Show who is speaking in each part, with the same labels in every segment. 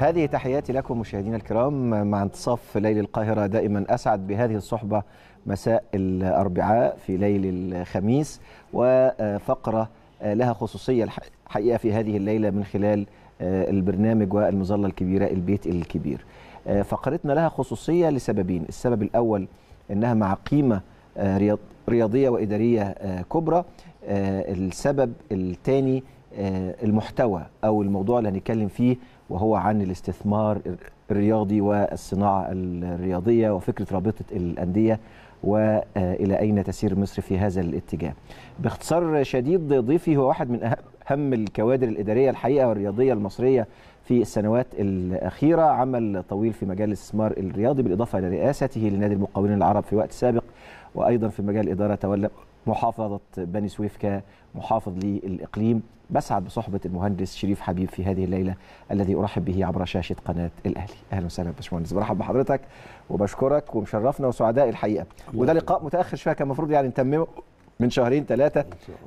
Speaker 1: هذه تحياتي لكم مشاهدينا الكرام مع انتصاف ليل القاهرة دائما أسعد بهذه الصحبة مساء الأربعاء في ليل الخميس وفقرة آه، لها خصوصية الحقيقة في هذه الليلة من خلال آه، البرنامج والمظلة الكبيرة البيت الكبير آه، فقرتنا لها خصوصية لسببين السبب الأول أنها مع قيمة رياضية وإدارية كبرى السبب الثاني المحتوى أو الموضوع اللي هنتكلم فيه وهو عن الاستثمار الرياضي والصناعة الرياضية وفكرة رابطة الأندية وإلى آه، أين تسير مصر في هذا الاتجاه باختصار شديد ضيفي هو واحد من أهم الكوادر الإدارية الحقيقة والرياضية المصرية في السنوات الأخيرة عمل طويل في مجال الاستثمار الرياضي بالإضافة إلى رئاسته لنادي المقاولين العرب في وقت سابق وأيضا في مجال الإدارة تولى محافظة بني سويف كمحافظ للإقليم بسعد بصحبة المهندس شريف حبيب في هذه الليلة الذي أرحب به عبر شاشة قناة الأهلي أهلا وسهلا باشمهندس برحب بحضرتك وبشكرك ومشرفنا وسعداء الحقيقة وده لقاء متأخر شوية كان المفروض يعني نتممه من شهرين ثلاثة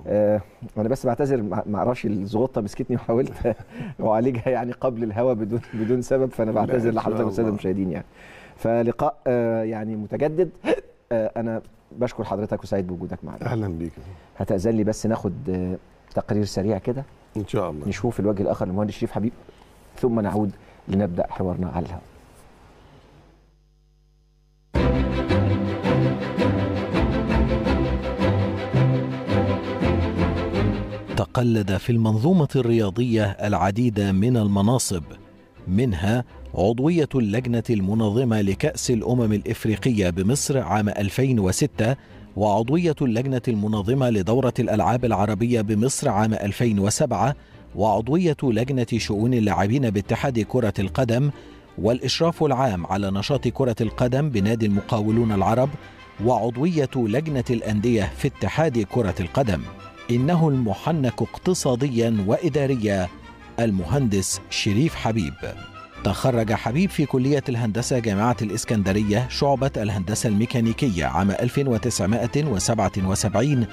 Speaker 1: آه أنا بس بعتذر ما أعرفش الزغطة مسكتني وحاولت أعالجها يعني قبل الهوا بدون بدون سبب فأنا بعتذر لحضرتك والسادة المشاهدين يعني فلقاء آه يعني متجدد آه أنا بشكر حضرتك وسعيد بوجودك معنا أهلا بيك هتأذن لي بس ناخد آه، تقرير سريع كده ان شاء الله نشوف الوجه الاخر للمهندس شريف حبيب ثم نعود لنبدا حوارنا على الهواء
Speaker 2: تقلد في المنظومة الرياضية العديد من المناصب منها عضوية اللجنة المنظمة لكأس الأمم الإفريقية بمصر عام 2006 وعضوية اللجنة المنظمة لدورة الألعاب العربية بمصر عام 2007 وعضوية لجنة شؤون اللاعبين باتحاد كرة القدم والإشراف العام على نشاط كرة القدم بنادي المقاولون العرب وعضوية لجنة الأندية في اتحاد كرة القدم إنه المحنك اقتصاديا وإداريا المهندس شريف حبيب تخرج حبيب في كلية الهندسة جامعة الإسكندرية شعبة الهندسة الميكانيكية عام 1977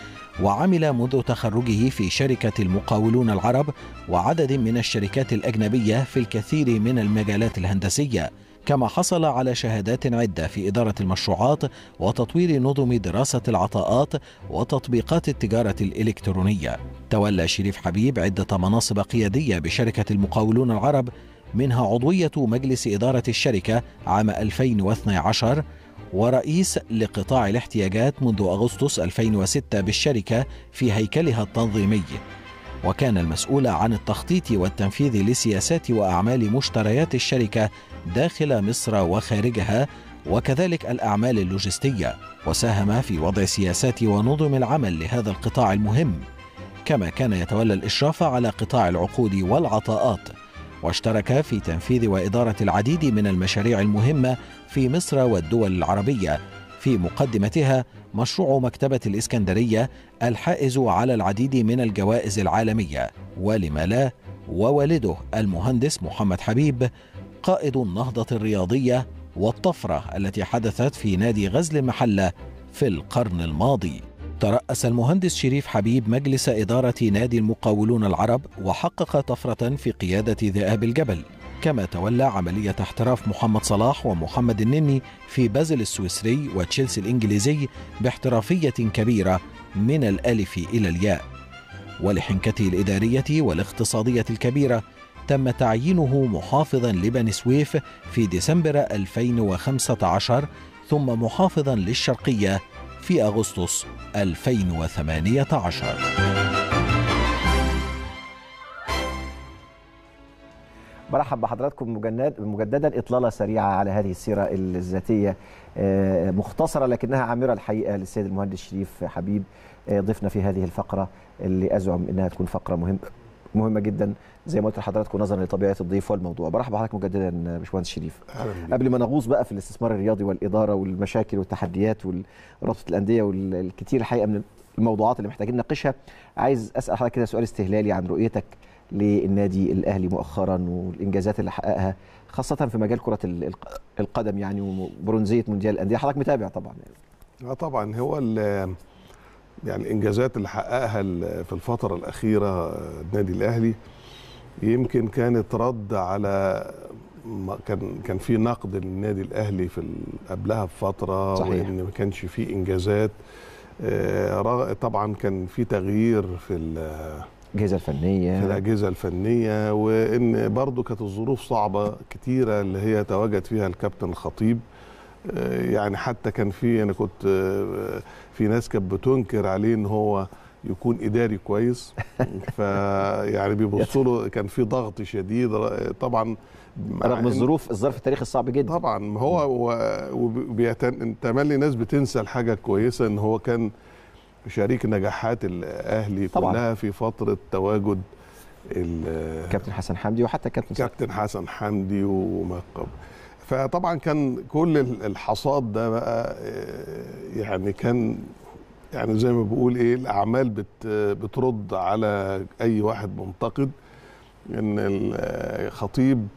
Speaker 2: وعمل منذ تخرجه في شركة المقاولون العرب وعدد من الشركات الأجنبية في الكثير من المجالات الهندسية كما حصل على شهادات عدة في إدارة المشروعات وتطوير نظم دراسة العطاءات وتطبيقات التجارة الإلكترونية تولى شريف حبيب عدة مناصب قيادية بشركة المقاولون العرب منها عضوية مجلس إدارة الشركة عام 2012 ورئيس لقطاع الاحتياجات منذ أغسطس 2006 بالشركة في هيكلها التنظيمي وكان المسؤول عن التخطيط والتنفيذ لسياسات وأعمال مشتريات الشركة داخل مصر وخارجها وكذلك الأعمال اللوجستية وساهم في وضع سياسات ونظم العمل لهذا القطاع المهم كما كان يتولى الإشراف على قطاع العقود والعطاءات واشترك في تنفيذ وإدارة العديد من المشاريع المهمة في مصر والدول العربية في مقدمتها مشروع مكتبة الإسكندرية الحائز على العديد من الجوائز العالمية ولما لا ووالده المهندس محمد حبيب قائد النهضة الرياضية والطفرة التي حدثت في نادي غزل المحلة في القرن الماضي ترأس المهندس شريف حبيب مجلس إدارة نادي المقاولون العرب وحقق طفرة في قيادة ذئاب الجبل كما تولى عملية احتراف محمد صلاح ومحمد النني في بازل السويسري وتشيلسي الإنجليزي باحترافية كبيرة من الألف إلى الياء ولحنكته الإدارية والاقتصادية الكبيرة تم تعيينه محافظا لبني سويف في ديسمبر 2015 ثم محافظا للشرقية في أغسطس 2018
Speaker 1: برحب بحضراتكم مجددا إطلالة سريعة على هذه السيرة الذاتية آه، مختصرة لكنها عامرة الحقيقة للسيد المهندس شريف حبيب آه، ضيفنا في هذه الفقرة اللي أزعم أنها تكون فقرة مهمة مهمه جدا زي ما قلت لحضراتكم نظرا لطبيعه الضيف والموضوع برحب بحضرتك مجددا باشمهندس شريف قبل ما نغوص بقى في الاستثمار الرياضي والاداره والمشاكل والتحديات ورابطه الانديه والكثير الحقيقه من الموضوعات اللي محتاجين نناقشها عايز اسال حضرتك كده سؤال استهلالي عن رؤيتك للنادي الاهلي مؤخرا والانجازات اللي حققها خاصه في مجال كره القدم يعني وبرونزيه مونديال الانديه حضرتك متابع طبعا
Speaker 3: اه طبعا هو يعني الانجازات اللي حققها في الفتره الاخيره النادي الاهلي يمكن كانت رد على كان كان في نقد للنادي الاهلي في قبلها بفتره صحيح. وان ما كانش في انجازات آه، طبعا كان في تغيير في الاجهزه الفنيه في الاجهزه الفنيه وان برضه كانت الظروف صعبه كتيره اللي هي تواجد فيها الكابتن الخطيب آه، يعني حتى كان في انا كنت آه، آه، في ناس كانت بتنكر عليه ان هو يكون اداري كويس فيعني بيبصوا له كان في ضغط شديد طبعا رغم يعني الظروف الظرف التاريخي الصعب جدا طبعا هو تملي ناس بتنسى الحاجه الكويسه ان هو كان شريك نجاحات الاهلي طبعا. كلها في فتره تواجد كابتن حسن حمدي وحتى كابتن كابتن حسن حمدي وما قبل فطبعا كان كل الحصاد ده بقى آه، يعني كان يعني زي ما بقول ايه الاعمال بت بترد على اي واحد منتقد ان الخطيب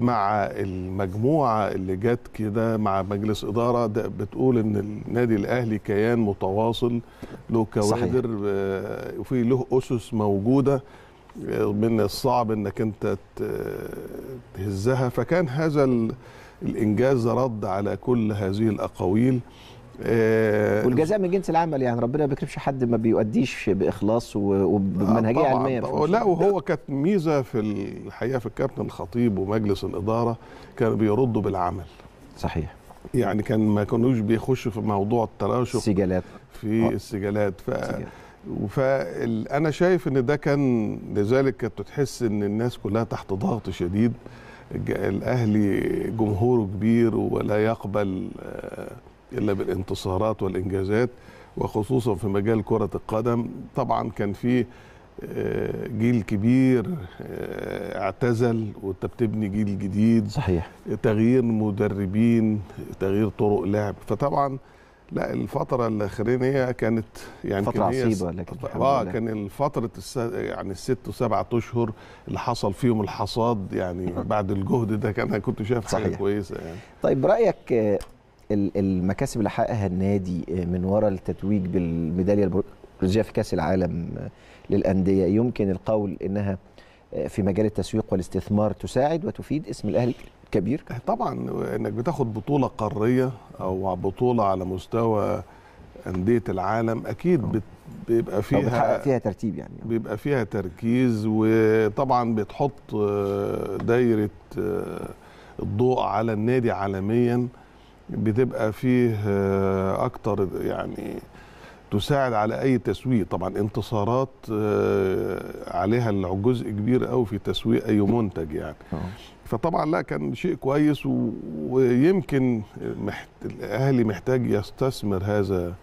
Speaker 3: مع المجموعه اللي جت كده مع مجلس اداره ده بتقول ان النادي الاهلي كيان متواصل له كوادر آه، وفي له اسس موجوده من الصعب انك انت تهزها فكان هذا الانجاز رد
Speaker 1: على كل هذه الاقاويل آه، والجزاء من جنس العمل يعني ربنا ما بيكرمش حد ما بيؤديش باخلاص وبمنهجيه علميه طبعا لا
Speaker 3: وهو كانت ميزه في الحقيقه في الكابتن الخطيب ومجلس الاداره كانوا بيردوا بالعمل صحيح يعني كان ما كانوش بيخشوا في موضوع التراشق السجلات في آه. السجالات ف السجالات. فانا شايف ان ده كان لذلك كنت تحس ان الناس كلها تحت ضغط شديد الاهلي جمهوره كبير ولا يقبل آه، الا بالانتصارات والانجازات وخصوصا في مجال كره القدم طبعا كان في آه، جيل كبير آه، اعتزل وانت بتبني جيل جديد صحيح تغيير مدربين تغيير طرق لعب فطبعا لا الفترة الأخرانية كانت يعني فترة عصيبة لكن اه كان فترة الس... يعني الست وسبعة أشهر اللي حصل فيهم الحصاد يعني بعد الجهد ده كان كنت شايف حاجة كويسة يعني
Speaker 1: طيب رأيك آه، المكاسب اللي حققها النادي آه، من وراء التتويج بالميدالية البرونزية في كأس العالم آه، للأندية يمكن القول إنها في مجال التسويق والاستثمار تساعد وتفيد اسم الاهلي الكبير إيه، طبعا انك بتاخد بطوله
Speaker 3: قاريه او بطوله على مستوى انديه العالم اكيد بت بيبقى فيها
Speaker 1: فيها ترتيب يعني
Speaker 3: بيبقى فيها تركيز وطبعا بتحط آه، دايره آه، الضوء على النادي عالميا بتبقى فيه آه، اكتر يعني تساعد على اي تسويق طبعا انتصارات آه، عليها جزء كبير قوي في تسويق اي منتج يعني آه. فطبعا لا كان شيء كويس ويمكن محت... الاهلي محتاج يستثمر هذا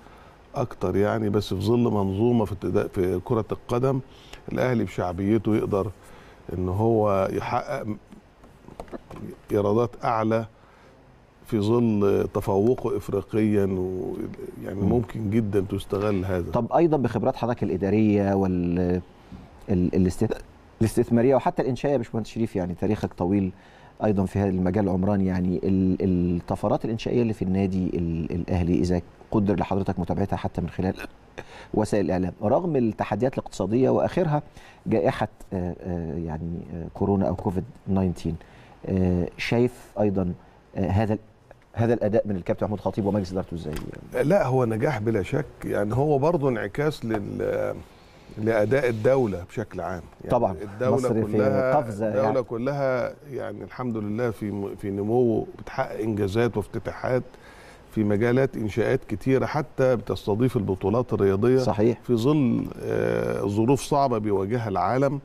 Speaker 3: اكتر يعني بس في ظل منظومه في في كره القدم الاهلي بشعبيته يقدر ان هو يحقق ايرادات اعلى في
Speaker 1: ظل تفوقه افريقيا ويعني ممكن جدا تستغل هذا طب ايضا بخبرات حضرتك الاداريه وال الاستثماريه وحتى الانشائيه يا باشمهندس شريف يعني تاريخك طويل ايضا في هذا المجال العمران يعني الطفرات الانشائيه اللي في النادي الاهلي اذا قدر لحضرتك متابعتها حتى من خلال وسائل الاعلام رغم التحديات الاقتصاديه واخرها جائحه آه، آه، يعني آه، كورونا او كوفيد 19 شايف ايضا هذا هذا الاداء من الكابتن محمود خطيب ومجلس ادارته ازاي؟ لا هو نجاح بلا شك
Speaker 3: يعني هو برضه انعكاس لل لاداء الدوله بشكل عام يعني طبعا الدوله مصر كلها قفزه يعني. الدوله يعني. كلها يعني الحمد لله في في نمو بتحقق انجازات وافتتاحات في مجالات انشاءات كتيره حتى بتستضيف البطولات الرياضيه صحيح في ظل آه، ظروف صعبه بيواجهها العالم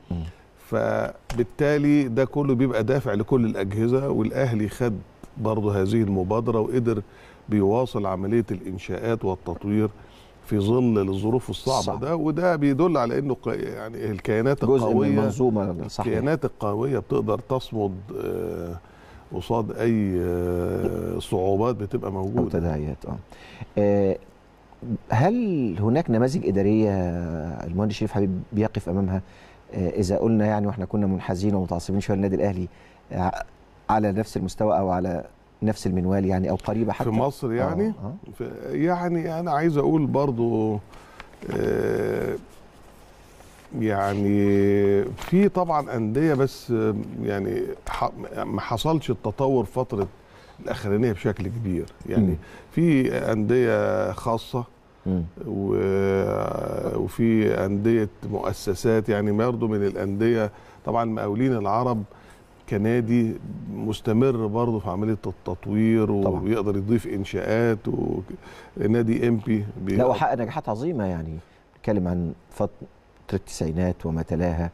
Speaker 3: فبالتالي ده كله بيبقى دافع لكل الاجهزه والاهلي خد برضه هذه المبادرة وقدر بيواصل عملية الإنشاءات والتطوير في ظل الظروف الصعبه صح. ده وده بيدل على انه يعني الكيانات جزء القويه من المنظومه صحيح. الكيانات القويه بتقدر تصمد آه، قصاد اي آه، صعوبات
Speaker 1: بتبقى موجوده أو تداعيات آه. اه هل هناك نماذج اداريه المهندس شريف حبيب بيقف امامها اذا قلنا يعني واحنا كنا منحازين ومتعصبين شويه للنادي الاهلي على نفس المستوى او على نفس المنوال يعني او قريبه حتى في مصر آه، يعني آه. آه. في يعني انا عايز اقول برضو
Speaker 3: آه، يعني في طبعا انديه بس آه، يعني ما حصلش التطور فتره الاخرانيه بشكل كبير يعني في انديه خاصه وفي انديه مؤسسات يعني برضه من الانديه طبعا مقاولين العرب كنادي مستمر برضه في عمليه التطوير طبعا. ويقدر
Speaker 1: يضيف انشاءات ونادي امبي لا وحقق نجاحات عظيمه يعني نتكلم عن فتره التسعينات وما تلاها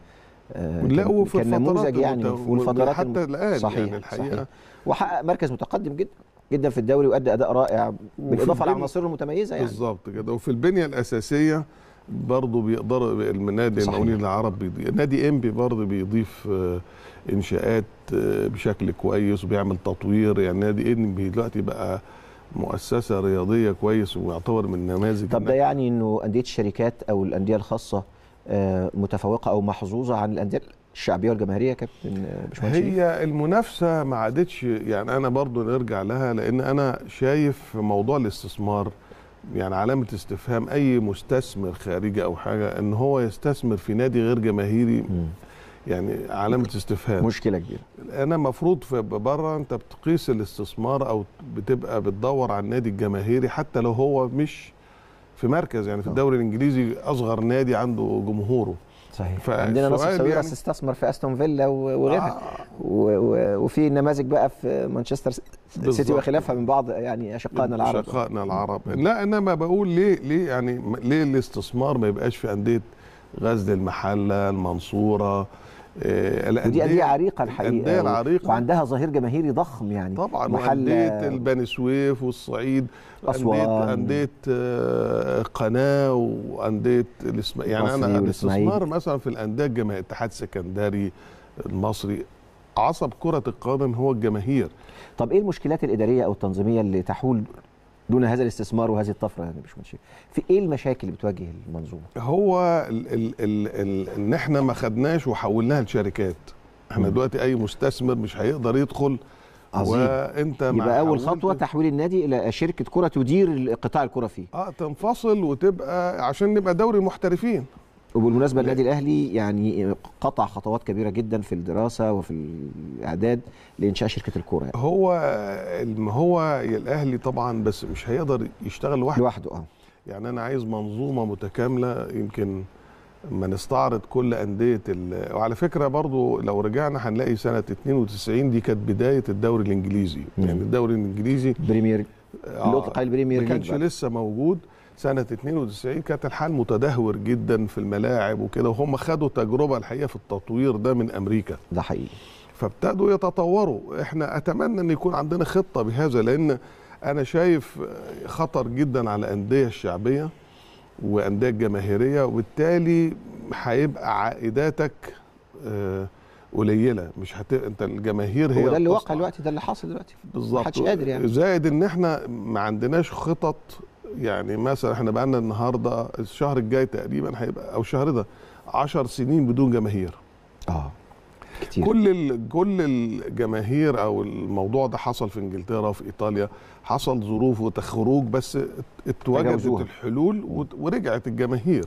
Speaker 1: آه، لا وفي كان نموذج يعني والفترات حتى الان صحيح يعني الحقيقه صحيح. وحقق مركز متقدم جدا جدا في الدوري وادى اداء رائع بالاضافه لعناصره المتميزه يعني
Speaker 3: بالظبط كده وفي البنيه الاساسيه برضه بيقدر النادي المقاولين العرب نادي امبي برضه بيضيف آه انشاءات آه، بشكل كويس وبيعمل تطوير يعني نادي ادنبي دلوقتي بقى
Speaker 1: مؤسسه رياضيه كويس ويعتبر من نماذج طب ده يعني انه انديه الشركات او الانديه الخاصه آه، متفوقه او محظوظه عن الانديه الشعبيه والجماهيريه يا كابتن آه، باشمهندس
Speaker 3: هي المنافسه ما عادتش يعني انا برضو نرجع لها لان انا شايف موضوع الاستثمار يعني علامه استفهام اي مستثمر خارجي او حاجه ان هو يستثمر في نادي غير جماهيري يعني علامه
Speaker 1: استفهام مشكله كبيره
Speaker 3: انا مفروض في بره انت بتقيس الاستثمار او بتبقى بتدور على النادي الجماهيري حتى لو هو مش في مركز يعني في آه. الدوري الانجليزي
Speaker 1: اصغر نادي عنده جمهوره صحيح عندنا ناصر صغير يعني... استثمر في استون فيلا وغيرها آه. وفي نماذج بقى في مانشستر سيتي وخلافها من بعض يعني اشقائنا العرب اشقائنا العرب
Speaker 3: لا انا ما بقول ليه ليه يعني ليه الاستثمار ما يبقاش في انديه غزل المحله المنصوره آه، ودي أندية عريقة الحقيقة الأندية يعني،
Speaker 1: العريقة وعندها ظهير جماهيري ضخم يعني طبعا محل البني
Speaker 3: سويف والصعيد أسوان أندية آه، قناة وأندية الاسم... يعني أنا الاستثمار مثلا في الأندية الجماهيرية اتحاد سكندري
Speaker 1: المصري عصب كرة القدم هو الجماهير طب إيه المشكلات الإدارية أو التنظيمية اللي تحول دون هذا الاستثمار وهذه الطفره يعني باشمهندس في ايه المشاكل اللي بتواجه
Speaker 3: المنظومه هو ال ال ال ان احنا ما خدناش وحولناها لشركات احنا دلوقتي اي مستثمر مش هيقدر يدخل عظيم وانت يبقى اول خطوه
Speaker 2: تحويل
Speaker 1: النادي الى شركه كره تدير قطاع الكره فيه
Speaker 3: اه تنفصل وتبقى عشان نبقى
Speaker 1: دوري محترفين وبالمناسبه النادي الاهلي يعني قطع خطوات كبيره جدا في الدراسه وفي الاعداد لانشاء شركه الكوره يعني. هو هو
Speaker 3: الاهلي طبعا بس مش هيقدر يشتغل لوحده لوحده اه يعني انا عايز منظومه متكامله يمكن ما نستعرض كل انديه وعلى فكره برضو لو رجعنا هنلاقي سنه 92 دي كانت بدايه الدوري الانجليزي مم. نعم. يعني الدوري الانجليزي بريمير آه الاطلق على البريمير ما كانش لسه موجود سنه 92 كانت الحال متدهور جدا في الملاعب وكده وهم خدوا تجربه الحقيقه في التطوير ده من امريكا ده حقيقي فابتدوا يتطوروا احنا اتمنى ان يكون عندنا خطه بهذا لان انا شايف خطر جدا على الانديه الشعبيه وانديه الجماهيريه وبالتالي هيبقى عائداتك آه قليله مش هت... انت الجماهير هي ده اللي وقع
Speaker 1: دلوقتي ده اللي حاصل دلوقتي بالظبط محدش قادر يعني
Speaker 3: زائد ان احنا ما عندناش خطط يعني مثلا احنا بقى لنا النهارده الشهر الجاي تقريبا هيبقى او الشهر ده 10 سنين بدون جماهير اه كتير. كل ال... كل الجماهير او الموضوع ده حصل في انجلترا وفي ايطاليا حصل ظروف وتخروج بس اتوجدت الحلول ورجعت الجماهير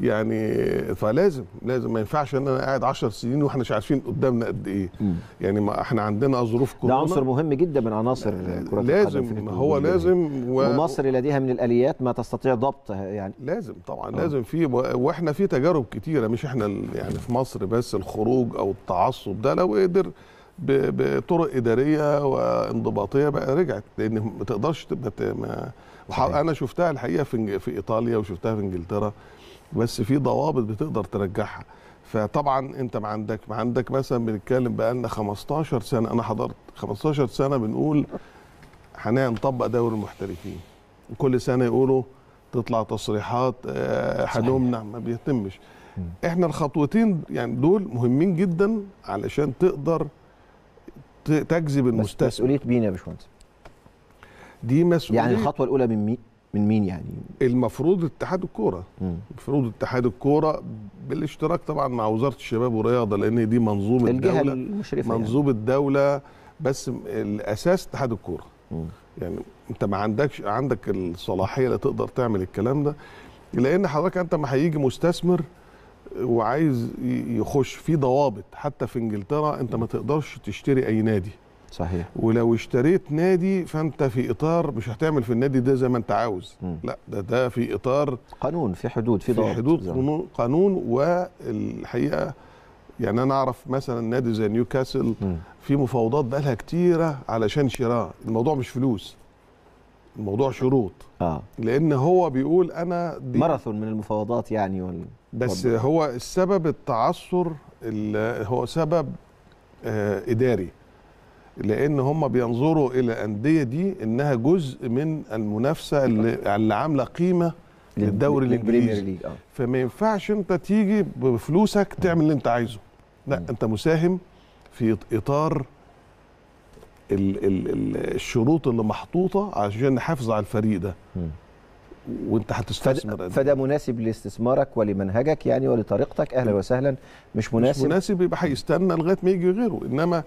Speaker 3: يعني فلازم لازم ما ينفعش ان انا قاعد 10 سنين واحنا مش عارفين قدامنا
Speaker 1: قد ايه مم. يعني ما احنا عندنا ظروف كورونا ده عنصر مهم جدا من عناصر كره القدم لازم هو لازم و... ومصر لديها من الاليات ما تستطيع ضبطها يعني لازم طبعا أوه. لازم
Speaker 3: في واحنا في تجارب كتيره مش احنا يعني في مصر بس الخروج او التعصب ده لو قدر بطرق اداريه وانضباطيه بقى رجعت لان ما تقدرش تبقى انا شفتها الحقيقه في ايطاليا وشفتها في انجلترا بس في ضوابط بتقدر ترجعها فطبعا انت ما عندك ما عندك مثلا بنتكلم بقى لنا 15 سنه انا حضرت 15 سنه بنقول هنطبق دوري المحترفين وكل سنه يقولوا تطلع تصريحات هنمنع آه، ما بيتمش احنا الخطوتين يعني دول مهمين جدا علشان تقدر تجذب المستثمر مسؤوليه مين يا باشمهندس دي مسؤوليه يعني الخطوه الاولى من مين من مين يعني المفروض اتحاد الكوره المفروض اتحاد الكوره بالاشتراك طبعا مع وزاره الشباب والرياضه لان دي منظومه الجهة الدوله المشرفه يعني. منظومه يعني. الدوله بس الاساس اتحاد الكوره يعني انت ما عندكش عندك الصلاحيه اللي تقدر تعمل الكلام ده لان حضرتك انت ما هيجي مستثمر وعايز يخش في ضوابط حتى في انجلترا انت ما تقدرش تشتري اي نادي صحيح ولو اشتريت نادي فانت في اطار مش هتعمل في النادي ده زي ما انت عاوز م. لا ده ده في اطار قانون في حدود في ضوابط في حدود قانون, قانون والحقيقه يعني انا اعرف مثلا نادي زي نيوكاسل في مفاوضات بقى لها كتيره علشان شراء الموضوع مش فلوس الموضوع شروط اه لان هو بيقول انا دي ماراثون من المفاوضات يعني وال... بس هو السبب التعثر هو سبب آه اداري لان هم بينظروا الى الانديه دي انها جزء من المنافسه اللي, اللي عامله قيمه للدوري الانجليزي آه. فما ينفعش انت تيجي بفلوسك تعمل اللي انت عايزه لا انت مساهم في اطار الـ الـ الشروط اللي محطوطه
Speaker 1: عشان نحافظ على الفريق ده وانت هتستثمر فده, إيه؟ فده مناسب لاستثمارك ولمنهجك يعني ولطريقتك اهلا وسهلا مش مناسب مش مناسب يبقى هيستنى لغايه ما يجي غيره انما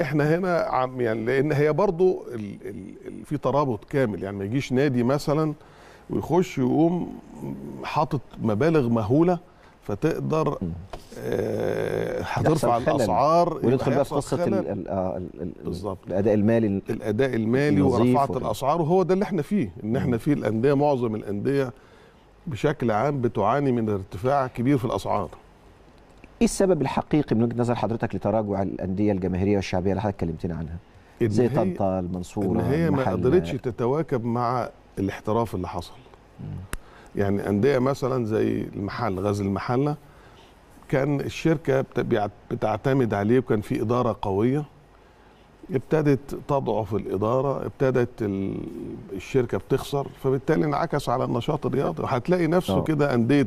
Speaker 1: احنا هنا
Speaker 3: عم يعني لان هي برضو ال ال في ترابط كامل يعني ما يجيش نادي مثلا ويخش يقوم حاطط مبالغ مهوله فتقدر
Speaker 1: آه، هترفع الاسعار وندخل بقى في قصه آه، بالظبط الاداء المالي الاداء
Speaker 3: المالي ورفعت الاسعار وهو ده اللي احنا فيه ان احنا فيه الانديه معظم الانديه بشكل عام بتعاني من ارتفاع كبير في الاسعار
Speaker 1: ايه السبب الحقيقي من وجهه نظر حضرتك لتراجع الانديه الجماهيريه والشعبيه اللي حضرتك اتكلمتنا عنها؟ زي طنطا المنصوره ان هي ما قدرتش
Speaker 3: تتواكب مع الاحتراف اللي حصل. يعني انديه مثلا زي المحل غزل المحله كان الشركه بتعتمد عليه وكان في اداره قويه ابتدت تضعف الاداره ابتدت الشركه بتخسر فبالتالي انعكس على النشاط الرياضي وهتلاقي نفسه آه. كده انديه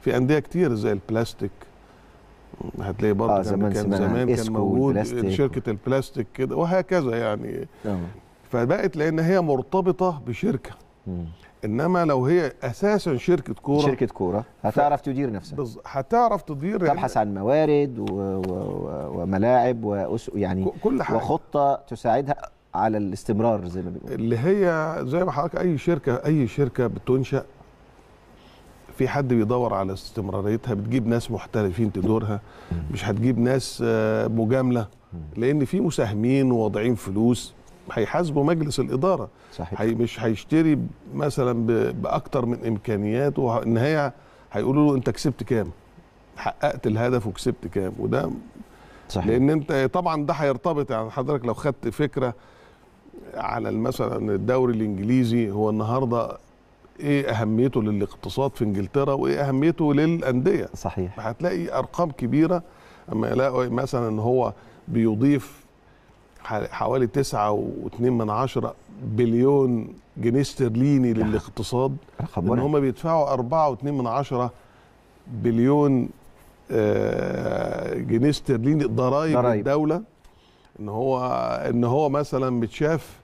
Speaker 3: في انديه كتير زي البلاستيك هتلاقي برضه آه زمان, كان زمان كان موجود البلاستيك. شركه البلاستيك كده وهكذا يعني آه. فبقت لان هي مرتبطه بشركه انما لو هي اساسا شركه كوره شركه كوره
Speaker 1: هتعرف تدير نفسها بز... هتعرف تدير يعني تبحث يعني... عن موارد و... و... و... وملاعب وأس... يعني كل حاجة. وخطه تساعدها على الاستمرار زي ما بيقول اللي هي زي ما حضرتك اي شركه اي شركه بتنشا في حد
Speaker 3: بيدور على استمراريتها بتجيب ناس محترفين تدورها مش هتجيب ناس آه، مجامله لان في مساهمين وواضعين فلوس هيحاسبوا مجلس الاداره صحيح. هي مش هيشتري مثلا باكتر من امكانياته والنهايه هيقولوا له انت كسبت كام حققت الهدف وكسبت كام وده صحيح. لان انت طبعا ده هيرتبط يعني حضرتك لو خدت فكره على مثلا الدوري الانجليزي هو النهارده ايه اهميته للاقتصاد في انجلترا وايه اهميته للانديه صحيح هتلاقي ارقام كبيره اما يلاقي مثلا ان هو بيضيف حوالي واتنين من عشرة بليون جنيه استرليني للاقتصاد ان هم بيدفعوا 4.2 من عشرة بليون آه، جنيه استرليني ضرائب الدوله ان هو ان هو مثلا متشاف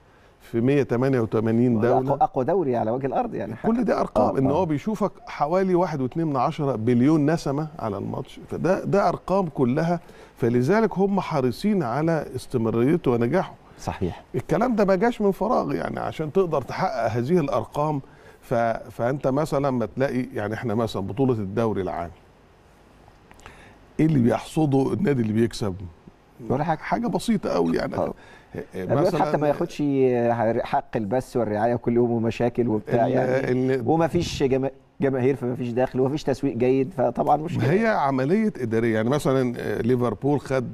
Speaker 3: في 188
Speaker 1: دوله اقوى دوري على وجه الارض يعني حاجة. كل دي ارقام
Speaker 3: آه. ان هو بيشوفك حوالي 1.2 بليون نسمه على الماتش فده ده ارقام كلها فلذلك هم حريصين على استمراريته ونجاحه صحيح الكلام ده ما جاش من فراغ يعني عشان تقدر تحقق هذه الارقام ف... فانت مثلا ما تلاقي يعني احنا مثلا بطوله الدوري العام ايه اللي بيحصده النادي اللي بيكسب
Speaker 1: ولا حاجه حاجه بسيطه قوي يعني آه.
Speaker 3: مثلا حتى ما
Speaker 1: ياخدش آه، حق البث والرعايه كل يوم ومشاكل وبتاع يعني ومفيش فيش جماهير فمفيش داخل ومفيش تسويق جيد فطبعا مشكله
Speaker 3: هي عمليه اداريه يعني مثلا آه، ليفربول خد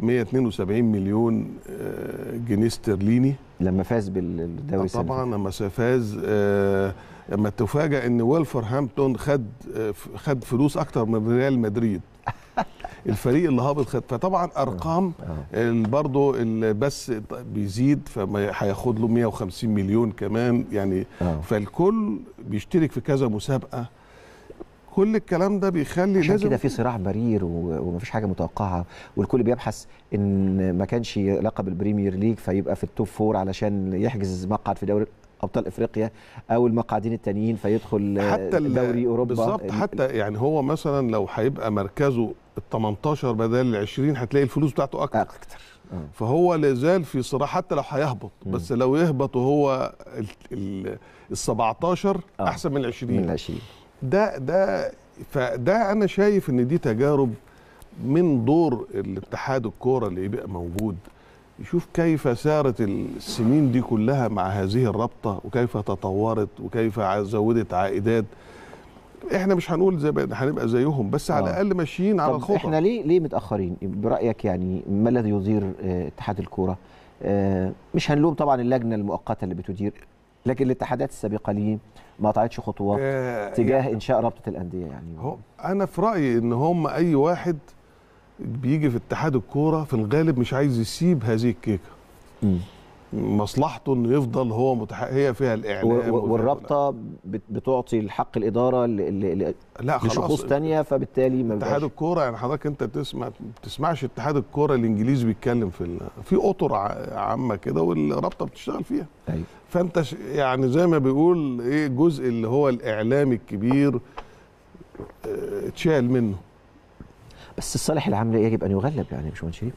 Speaker 3: 172 مليون آه، جنيه استرليني لما فاز بالدوري السنة طبعا لما فاز لما تفاجئ ان ولفرهامبتون خد خد فلوس اكتر من ريال مدريد الفريق اللي هابط خد فطبعا ارقام آه. آه. برضه البث بيزيد فهياخد له 150 مليون كمان يعني آه. فالكل بيشترك في كذا مسابقه
Speaker 1: كل الكلام ده بيخلي عشان لازم كده في صراع برير ومفيش حاجه متوقعه والكل بيبحث ان ما كانش لقب البريمير ليج فيبقى في التوب فور علشان يحجز مقعد في دوري ابطال افريقيا او المقعدين التانيين فيدخل آه، حتى دوري اوروبا بالظبط
Speaker 3: حتى يعني هو مثلا لو هيبقى مركزه ال 18 بدل ال 20 هتلاقي الفلوس بتاعته اكتر اكتر آه. فهو لازال في صراع حتى لو هيهبط بس لو يهبط وهو ال 17 آه. احسن من ال 20 من ال 20 ده ده فده انا شايف ان دي تجارب من دور الاتحاد الكوره اللي يبقى موجود يشوف كيف سارت السنين دي كلها مع هذه الرابطه وكيف تطورت وكيف زودت عائدات احنا مش هنقول زي هنبقى زيهم بس على آه. الاقل
Speaker 1: ماشيين على الخطى احنا ليه ليه متاخرين برايك يعني ما الذي يدير آه، اتحاد الكوره آه، مش هنلوم طبعا اللجنه المؤقته اللي بتدير لكن الاتحادات السابقه ليه ما قطعتش خطوات
Speaker 3: آه تجاه يعني
Speaker 1: انشاء رابطه الانديه يعني هو
Speaker 3: انا في رايي ان هم اي واحد بيجي في اتحاد الكوره في الغالب مش عايز يسيب هذه الكيكه مصلحته انه يفضل هو
Speaker 1: متحق هي فيها الاعلام والرابطه بتعطي الحق الاداره ل... ل... لا خلاص لشخوص ثانيه فبالتالي ما اتحاد الكوره يعني حضرتك انت بتسمع
Speaker 3: بتسمعش اتحاد الكوره الانجليزي بيتكلم في ال... في اطر عامه كده والرابطه بتشتغل فيها أيوة. فانت يعني زي ما بيقول ايه الجزء اللي هو الاعلام الكبير
Speaker 1: آه، اتشال منه بس الصالح العام يجب ان يغلب يعني يا باشمهندس شريف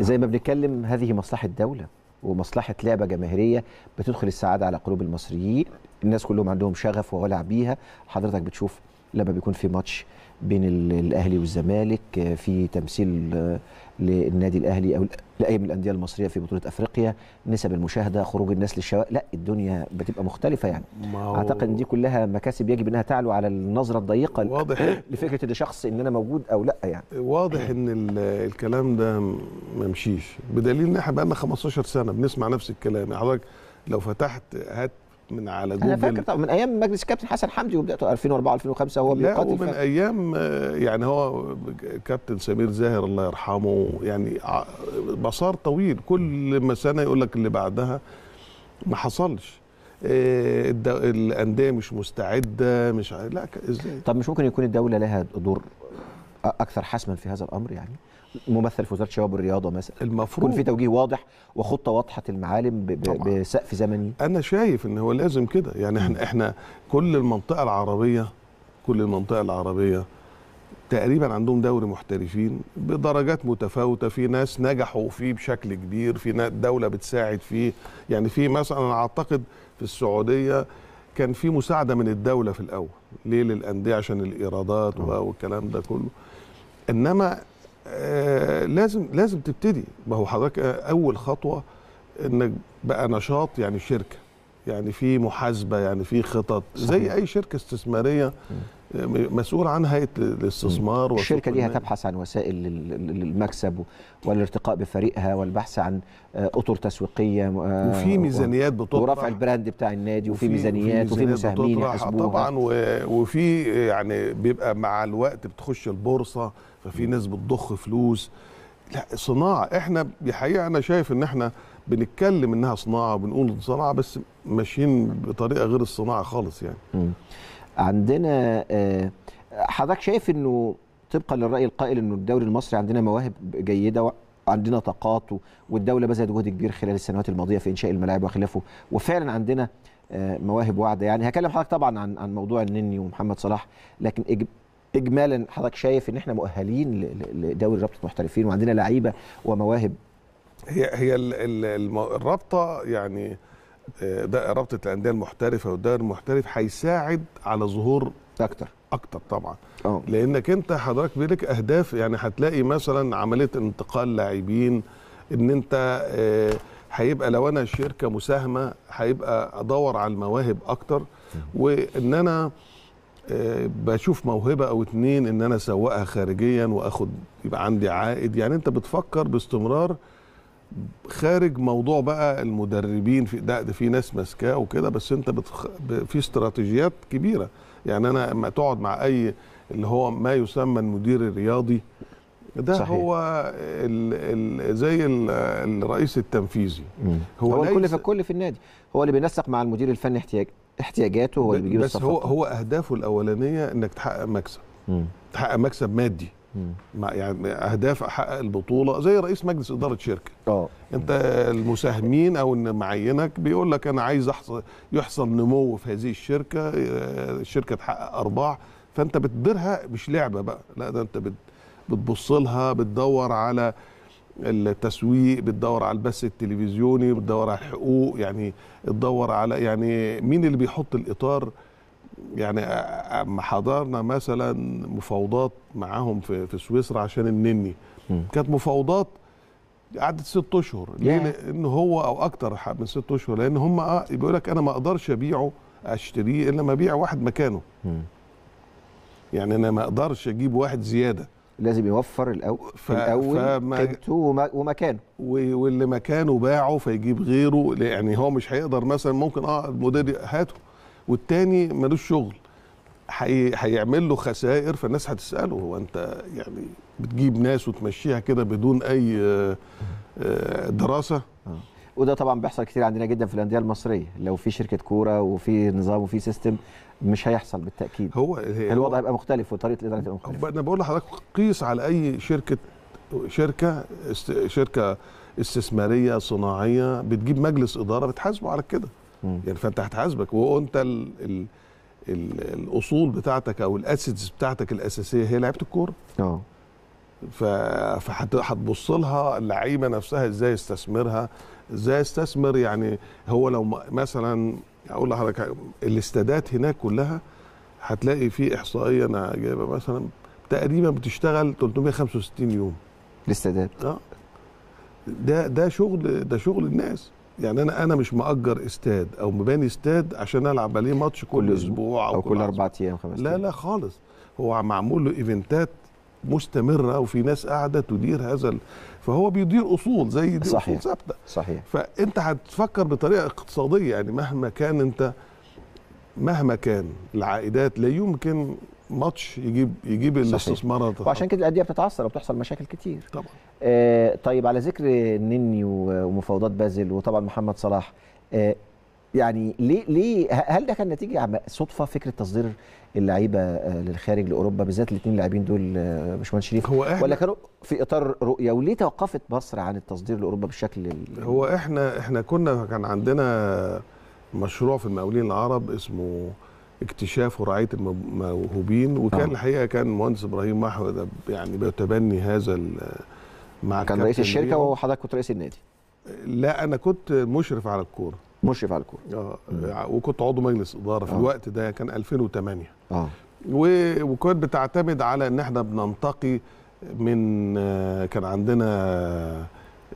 Speaker 1: زي ما بنتكلم هذه مصلحه دوله ومصلحه لعبه جماهيريه بتدخل السعاده على قلوب المصريين الناس كلهم عندهم شغف وولع بيها حضرتك بتشوف لما بيكون في ماتش بين الاهلي والزمالك آه، في تمثيل آه، للنادي الاهلي او لاي من الانديه المصريه في بطوله افريقيا نسب المشاهده خروج الناس للشوارع لا الدنيا بتبقى مختلفه يعني اعتقد ان دي كلها مكاسب يجب انها تعلو على النظره الضيقه واضح لفكره ان شخص ان انا موجود او لا يعني واضح ان الكلام ده
Speaker 3: ما مشيش بدليل ان احنا بقى لنا 15 سنه بنسمع نفس الكلام حضرتك لو فتحت هات من على
Speaker 1: جوجل انا فاكر طبعا من ايام مجلس الكابتن حسن حمدي وبداته 2004 2005 هو بيقاتل لا ومن
Speaker 3: ايام آه، يعني هو كابتن سمير زاهر الله يرحمه يعني مسار طويل كل ما سنه يقول لك اللي بعدها ما حصلش
Speaker 1: آه، الانديه مش مستعده مش لا ازاي طب مش ممكن يكون الدوله لها دور اكثر حسما في هذا الامر يعني ممثل في وزاره الشباب والرياضه مثلا المفروض يكون في توجيه واضح وخطه واضحه المعالم بسقف زمني انا
Speaker 3: شايف ان هو لازم كده يعني احنا احنا كل المنطقه العربيه كل المنطقه العربيه تقريبا عندهم دوري محترفين بدرجات متفاوته في ناس نجحوا فيه بشكل كبير في دوله بتساعد فيه يعني في مثلا انا اعتقد في السعوديه كان في مساعده من الدوله في الاول ليه للانديه عشان الايرادات والكلام ده كله انما آه، لازم لازم تبتدي ما هو حضرتك آه، اول خطوه انك بقى نشاط يعني شركه يعني في محاسبه يعني في خطط زي اي شركه استثماريه مسؤول
Speaker 1: عن هيئه الاستثمار الشركه دي هتبحث عن وسائل للمكسب والارتقاء بفريقها والبحث عن آه، اطر تسويقيه آه، وفي ميزانيات بتطرح ورفع البراند بتاع النادي وفي ميزانيات وفي مساهمين طبعا
Speaker 3: وفي يعني بيبقى مع الوقت بتخش البورصه ففي ناس بتضخ فلوس لا صناعه احنا الحقيقه انا شايف ان احنا بنتكلم انها صناعه وبنقول صناعه بس
Speaker 1: ماشيين بطريقه غير الصناعه خالص يعني م. عندنا آه، حضرتك شايف انه طبقا للراي القائل انه الدوري المصري عندنا مواهب جيده وعندنا طاقات والدوله بذلت جهد كبير خلال السنوات الماضيه في انشاء الملاعب وخلافه وفعلا عندنا آه، مواهب واعده يعني هكلم حضرتك طبعا عن عن موضوع النني ومحمد صلاح لكن اجمالا حضرتك شايف ان احنا مؤهلين لدوري رابطه المحترفين وعندنا لعيبه ومواهب
Speaker 3: هي هي الرابطه يعني آه، ده رابطه الانديه المحترفه والدوري المحترف هيساعد على ظهور اكتر اكتر طبعا أوه. لانك انت حضرتك بيلك اهداف يعني هتلاقي مثلا عمليه انتقال لاعبين ان انت آه، هيبقى لو انا شركه مساهمه هيبقى ادور على المواهب اكتر وان انا آه، بشوف موهبه او اتنين ان انا اسوقها خارجيا واخد يبقى عندي عائد يعني انت بتفكر باستمرار خارج موضوع بقى المدربين في ده, ده في ناس ماسكاه وكده بس انت بتخ... في استراتيجيات كبيره يعني انا لما تقعد مع اي اللي هو ما يسمى المدير الرياضي ده صحيح. هو ال ال زي ال الرئيس التنفيذي مم. هو, هو الكل في الكل في النادي هو اللي بينسق
Speaker 1: مع المدير الفني احتياج احتياجاته هو اللي بيجيب بس هو هو
Speaker 3: اهدافه الاولانيه انك تحقق مكسب مم. تحقق مكسب مادي مع يعني اهداف احقق البطوله زي رئيس مجلس اداره شركه اه انت المساهمين او ان معينك بيقول لك انا عايز يحصل نمو في هذه الشركه آه، الشركه تحقق ارباح فانت بتديرها مش لعبه بقى لا ده انت بتبص لها بتدور على التسويق بتدور على البث التلفزيوني بتدور على الحقوق يعني بتدور على يعني مين اللي بيحط الاطار يعني اما حضرنا مثلا مفاوضات معاهم في في سويسرا عشان النني كانت مفاوضات قعدت ست اشهر ليه؟ لان هو او اكتر من ست اشهر لان هم اه بيقول لك انا ما اقدرش ابيعه اشتريه الا ما ابيع واحد مكانه يعني انا ما اقدرش اجيب واحد زياده لازم يوفر الاول ف... الاول فما... قيمته ومكانه و... واللي مكانه باعه فيجيب غيره يعني هو مش هيقدر مثلا ممكن اه الموديل هاته والتاني ملوش شغل هيعمل له خسائر فالناس هتساله هو انت يعني بتجيب ناس وتمشيها كده بدون اي آه،
Speaker 1: دراسه آه. وده طبعا بيحصل كتير عندنا جدا في الانديه المصريه لو في شركه كوره وفي نظام وفي سيستم مش هيحصل بالتاكيد هو الوضع هيبقى مختلف وطريقه الاداره هتبقى مختلفه انا بقول لحضرتك قيس على اي شركه شركه
Speaker 3: شركه استثماريه صناعيه بتجيب مجلس اداره بتحاسبه على كده يعني فانت هتحاسبك وانت الـ الـ الـ الاصول بتاعتك او الاسيتس بتاعتك الاساسيه هي لعيبه الكوره اه فهتبص لها اللعيبه نفسها ازاي استثمرها ازاي استثمر يعني هو لو مثلا اقول لحضرتك الاستادات هناك كلها هتلاقي في احصائيه انا جايبه مثلا تقريبا بتشتغل 365 يوم الاستادات اه ده ده شغل ده شغل الناس يعني انا انا مش مأجر استاد او مباني استاد عشان العب عليه ماتش كل, كل اسبوع او, أو كل اربع ايام خمس لا لا خالص هو معمول له ايفنتات مستمره وفي ناس قاعده تدير هذا ال... فهو بيدير اصول زي دي صحيح. اصول ثابته صحيح فانت هتفكر بطريقه اقتصاديه يعني مهما كان انت مهما كان العائدات لا يمكن ماتش
Speaker 1: يجيب يجيب الاستثمارات وعشان كده الانديه بتتعثر وبتحصل مشاكل كتير طبعا آه، طيب على ذكر النني ومفاوضات بازل وطبعا محمد صلاح آه، يعني ليه ليه هل ده كان نتيجه صدفه فكره تصدير اللعيبه آه، للخارج لاوروبا بالذات الاثنين لاعبين دول باشمهندس شريف هو إحنا ولا كانوا في اطار رؤيه وليه توقفت مصر عن التصدير لاوروبا بالشكل هو احنا احنا كنا كان عندنا
Speaker 3: مشروع في المقاولين العرب اسمه اكتشاف ورعايه الموهوبين وكان نعم. الحقيقه كان المهندس ابراهيم محو يعني بيتبني هذا مع كان رئيس الشركه وحضرتك كنت رئيس النادي لا انا كنت مشرف على الكوره مشرف على الكوره اه, آه، وكنت عضو مجلس اداره في آه. الوقت ده كان 2008 اه وكانت بتعتمد على ان احنا بننتقي من آه، كان عندنا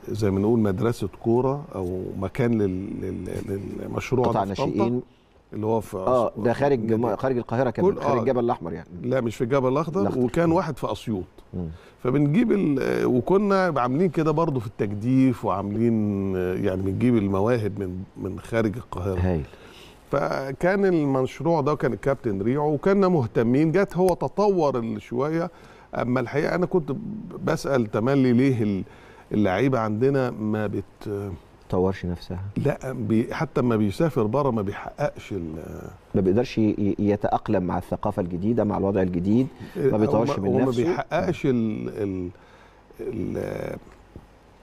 Speaker 3: زي ما نقول مدرسه كوره او مكان للمشروع قطع ناشئين اللي هو في اه ده خارج خارج القاهره كان خارج الجبل الاحمر يعني لا مش في الجبل الاخضر وكان واحد في اسيوط فبنجيب ال... آه، وكنا عاملين كده برضو في التجديف وعاملين آه، يعني بنجيب المواهب من من خارج القاهره هايل فكان المشروع ده كان الكابتن ريعه وكنا مهتمين جت هو تطور شويه اما الحقيقه انا كنت بسال تملي ليه
Speaker 1: اللعيبه عندنا ما بت بتطورش نفسها لا بي حتى ما بيسافر بره ما بيحققش ما بيقدرش يتاقلم مع الثقافه الجديده مع الوضع الجديد
Speaker 2: ما بيطورش من نفسه ما
Speaker 3: بيحققش ال ال ال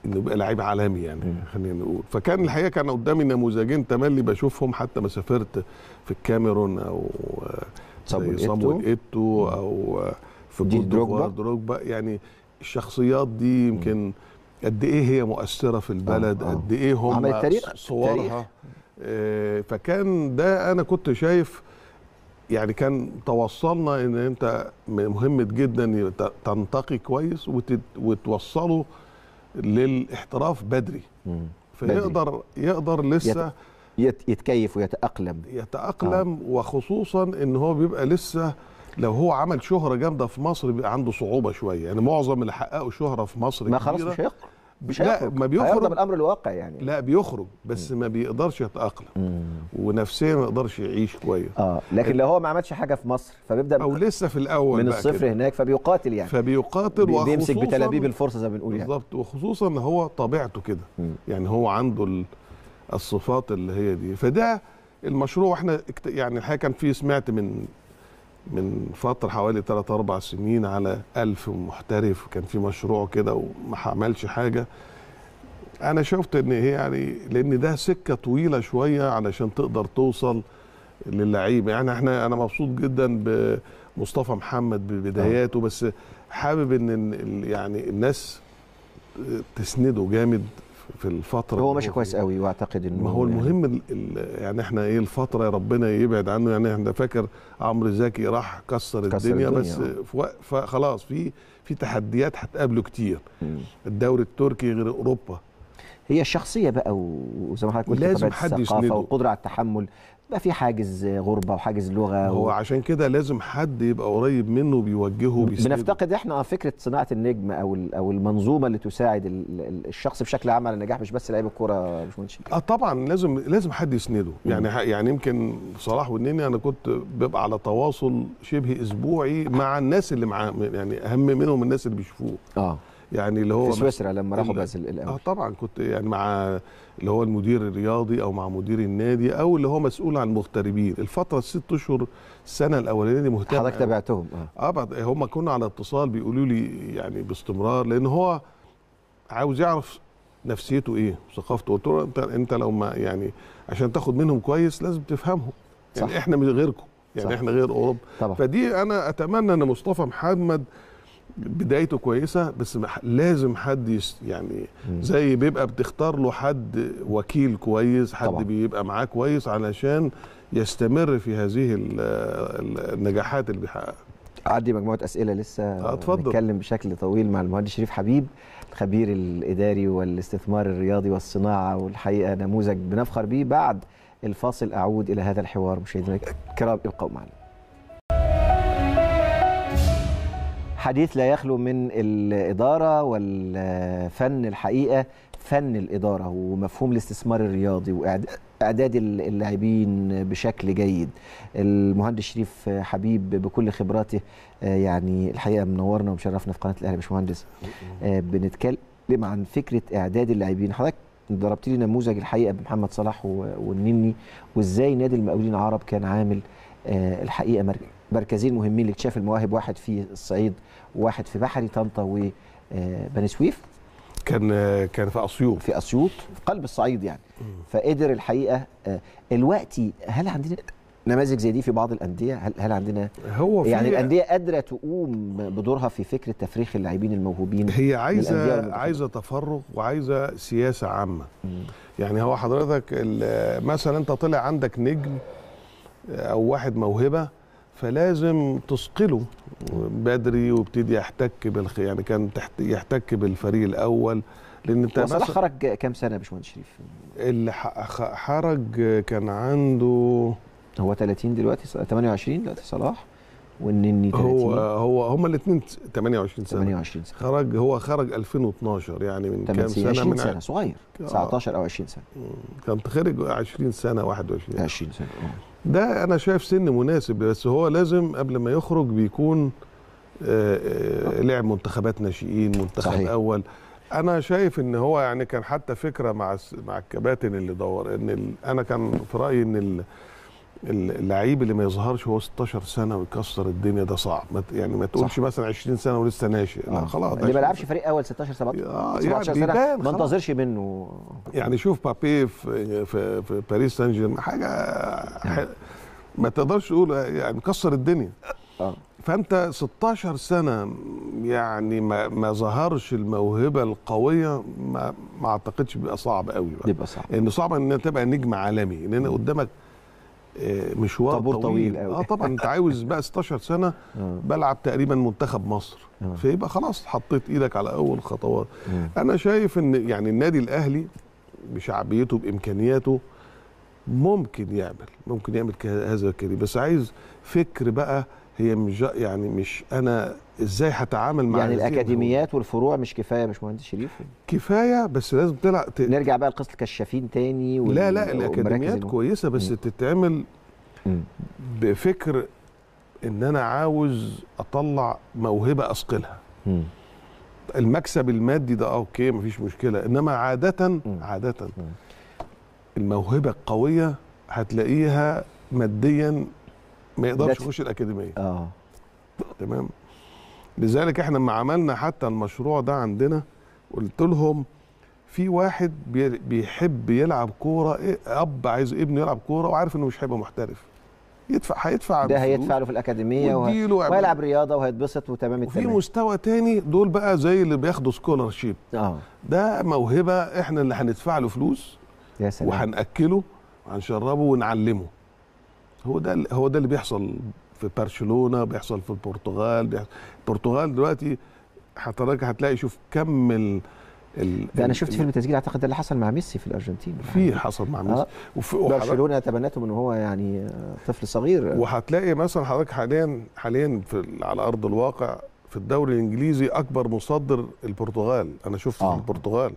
Speaker 3: انه يبقى لعيب عالمي يعني خلينا نقول فكان الحقيقه كان قدامي نموذجين تملي بشوفهم حتى ما سافرت في الكاميرون او صامويل ايتو او في دروجبا دروجبا يعني الشخصيات دي يمكن مم. قد ايه هي مؤثره في البلد آه, آه. قد ايه هم صورها التاريخ. آه، فكان ده انا كنت شايف يعني كان توصلنا ان انت مهم جدا تنتقي كويس وتوصله للاحتراف بدري فيقدر يقدر لسه
Speaker 1: يتكيف ويتاقلم
Speaker 3: يتاقلم آه. وخصوصا ان هو بيبقى لسه لو هو عمل شهره جامده في مصر بيبقى عنده صعوبه شويه يعني معظم اللي حققوا شهره في مصر ما خلاص مش هيقرا مش هيخرج ما بيخرج من الامر الواقع يعني لا بيخرج بس ما بيقدرش يتاقلم ونفسيا ما يقدرش يعيش كويس اه لكن لو
Speaker 1: هو ما عملش حاجه في مصر فبيبدا او لسه في الاول من الصفر كده. هناك فبيقاتل يعني
Speaker 3: فبيقاتل بيمسك بتلابيب الفرصه زي ما بنقول يعني بالظبط وخصوصا ان هو طبيعته كده يعني هو عنده الصفات اللي هي دي فده المشروع احنا يعني الحقيقه كان في سمعت من من فتره حوالي 3 4 سنين على 1000 محترف كان في مشروع كده وما عملش حاجه انا شفت ان هي يعني لان ده سكه طويله شويه علشان تقدر توصل للعيبه يعني احنا انا مبسوط جدا بمصطفى محمد ببداياته آه. بس حابب ان يعني الناس تسنده جامد في الفتره هو ماشي كويس قوي واعتقد انه ما هو يعني المهم يعني, يعني احنا ايه الفتره ربنا يبعد عنه يعني احنا فاكر عمرو زكي راح كسر, كسر الدنيا, الدنيا بس فخلاص في في تحديات هتقابله كتير الدوري التركي غير
Speaker 1: اوروبا هي الشخصيه بقى وزي ما حضرتك قلت لازم حد الثقافه والقدره على التحمل بقى في حاجز غربه وحاجز لغه هو و...
Speaker 3: عشان كده لازم حد يبقى قريب منه بيوجهه بيسنده.
Speaker 1: بنفتقد احنا آه، فكره صناعه النجم او او المنظومه اللي تساعد الشخص بشكل عام على النجاح مش بس لعيب الكوره يا باشمهندس اه طبعا لازم لازم حد يسنده يعني
Speaker 3: يعني يمكن صلاح والنني انا كنت ببقى على تواصل شبه اسبوعي مع الناس اللي معاه يعني اهم منهم الناس اللي بيشوفوه اه يعني اللي هو في سويسرا لما راحوا بازل الاول اه طبعا كنت يعني مع اللي هو المدير الرياضي او مع مدير النادي او اللي هو مسؤول عن المغتربين الفتره الست اشهر السنه الاولانيه دي مهتمه حضرتك تابعتهم اه, آه، هم كنا على اتصال بيقولوا لي يعني باستمرار لان هو عاوز يعرف نفسيته ايه وثقافته قلت له انت انت لو ما يعني عشان تاخد منهم كويس لازم تفهمهم يعني صح. احنا مش غيركم يعني صح. احنا غير اوروبا فدي انا اتمنى ان مصطفى محمد بدايته كويسه بس لازم حد يعني زي بيبقى بتختار له حد وكيل كويس حد طبعا. بيبقى معاه كويس علشان
Speaker 1: يستمر في هذه النجاحات اللي بيحققها عندي مجموعه اسئله لسه آه، أتفضل. نتكلم بشكل طويل مع المهندس شريف حبيب الخبير الاداري والاستثمار الرياضي والصناعه والحقيقه نموذج بنفخر به بعد الفاصل اعود الى هذا الحوار مشاهدينا الكرام ابقوا معنا حديث لا يخلو من الإدارة والفن الحقيقة فن الإدارة ومفهوم الاستثمار الرياضي وإعداد اللاعبين بشكل جيد المهندس شريف حبيب بكل خبراته آه، يعني الحقيقة منورنا ومشرفنا في قناة الأهلي يا باشمهندس آه، بنتكلم عن فكرة إعداد اللاعبين حضرتك ضربت لي نموذج الحقيقة بمحمد صلاح والنني وإزاي نادي المقاولين العرب كان عامل آه، الحقيقة مركز مركزين مهمين لاكتشاف المواهب واحد في الصعيد وواحد في بحري طنطا وبني سويف كان كان في اسيوط في اسيوط في قلب الصعيد يعني فقدر الحقيقه آه، الوقت هل عندنا نماذج زي دي في بعض الانديه هل هل عندنا هو في يعني الانديه قادره تقوم بدورها في فكره تفريخ اللاعبين الموهوبين هي عايزه عايزه
Speaker 3: تفرغ وعايزه سياسه عامه مم. يعني هو حضرتك مثلا انت طلع عندك نجم آه، او واحد موهبه فلازم تصقله بدري وابتدي يحتك بالخ... يعني كان تحت... يحتك بالفريق الاول لان انت صلاح مثل... خرج
Speaker 1: كام سنه يا باشمهندس شريف؟
Speaker 3: اللي ح... كان عنده
Speaker 1: هو 30 دلوقتي 28 دلوقتي صلاح والنني 30 هو هو
Speaker 3: هما الاثنين 28 سنه 28 سنه
Speaker 1: خرج هو خرج 2012 يعني من كام سنه
Speaker 3: 20 من سنه صغير 19 آه. او 20 سنه كان خرج 20 سنه 21 20 سنه اه. ده انا شايف سن مناسب بس هو لازم قبل ما يخرج بيكون آه، آه، لعب منتخبات ناشئين منتخب صحيح. اول انا شايف ان هو يعني كان حتى فكره مع مع الكباتن اللي دور ان انا كان في رايي ان اللعيب اللي ما يظهرش وهو 16 سنه ويكسر الدنيا ده صعب يعني ما تقولش صح. مثلا 20 سنه ولسه ناشئ لا آه. خلاص اللي ما لعبش
Speaker 1: فريق اول 16 17 آه يعني سنه ما
Speaker 3: انتظرش منه يعني شوف بابي في في, في باريس سان جيرمان حاجه نعم. ما تقدرش تقول يعني كسر الدنيا آه. فانت 16 سنه يعني ما, ما ظهرش الموهبه القويه ما, ما اعتقدش بيبقى صعب قوي بقى يبقى صعب ان صعب ان تبقى نجم عالمي لان قدامك مشوار طابور طويل, قوي. اه طبعا انت عاوز بقى 16 سنه آه. بلعب تقريبا منتخب مصر آه. فيبقى خلاص حطيت ايدك على اول خطوات آه. انا شايف ان يعني النادي الاهلي بشعبيته بامكانياته ممكن يعمل ممكن يعمل هذا الكريم بس عايز فكر بقى هي مش يعني مش
Speaker 1: انا ازاي هتعامل مع يعني الاكاديميات والفروع مش كفايه مش مهندس شريف كفايه بس لازم تلعب ت... نرجع بقى لقصه الكشافين تاني وال... لا لا الاكاديميات كويسه بس مم.
Speaker 3: تتعمل بفكر ان انا عاوز اطلع موهبه اثقلها المكسب المادي ده اوكي مفيش مشكله انما عاده مم. عاده مم. الموهبه القويه هتلاقيها ماديا ما يقدرش يخش الاكاديميه اه تمام لذلك احنا لما عملنا حتى المشروع ده عندنا قلت لهم في واحد بيحب يلعب كوره إيه اب عايز ابنه يلعب كوره وعارف انه
Speaker 1: مش هيبقى محترف يدفع هيدفع ده هيدفع له في الاكاديميه ويلعب رياضه وهيتبسط وتمام التمام وفي
Speaker 3: مستوى تاني دول بقى زي اللي بياخدوا شيب اه ده موهبه احنا اللي هندفع له فلوس يا سلام وهناكله وهنشربه ونعلمه هو ده هو ده اللي بيحصل في برشلونه بيحصل في البرتغال بيحصل البرتغال دلوقتي حضرتك هتلاقي شوف كم ال ال ده انا شفت فيلم
Speaker 1: تسجيل اعتقد ده اللي حصل مع ميسي في الارجنتين في حصل مع ميسي آه. برشلونه تبنته من هو
Speaker 3: يعني طفل صغير وهتلاقي مثلا حضرتك حاليا حاليا في على ارض الواقع في الدوري الانجليزي اكبر مصدر البرتغال انا شفت آه. في البرتغال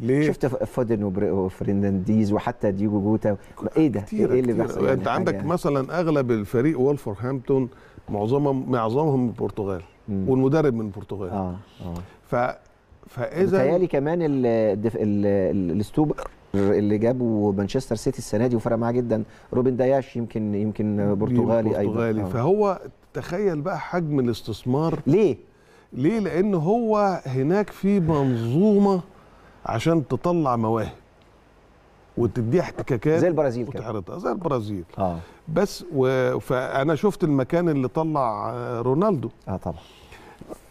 Speaker 1: ليه؟ شفت فودن وفرنانديز وحتى ديجو جوتا ايه ده؟ كتير ايه اللي بيحصل؟ يعني انت عندك
Speaker 3: مثلا اغلب الفريق هامبتون معظمهم معظمهم من البرتغال والمدرب من البرتغال اه اه ف فاذا متهيألي
Speaker 1: كمان الدف... الاستوبر اللي جابه مانشستر سيتي السنه دي وفرق معاه جدا روبن دياش يمكن يمكن برتغالي ايضا برتغالي آه.
Speaker 3: فهو تخيل بقى حجم الاستثمار ليه؟ ليه؟ لان هو هناك في منظومه عشان تطلع مواهب وتديها احتكاكات زي البرازيل وتعرضها زي البرازيل اه بس و... فانا شفت المكان اللي طلع آه، رونالدو اه طبعا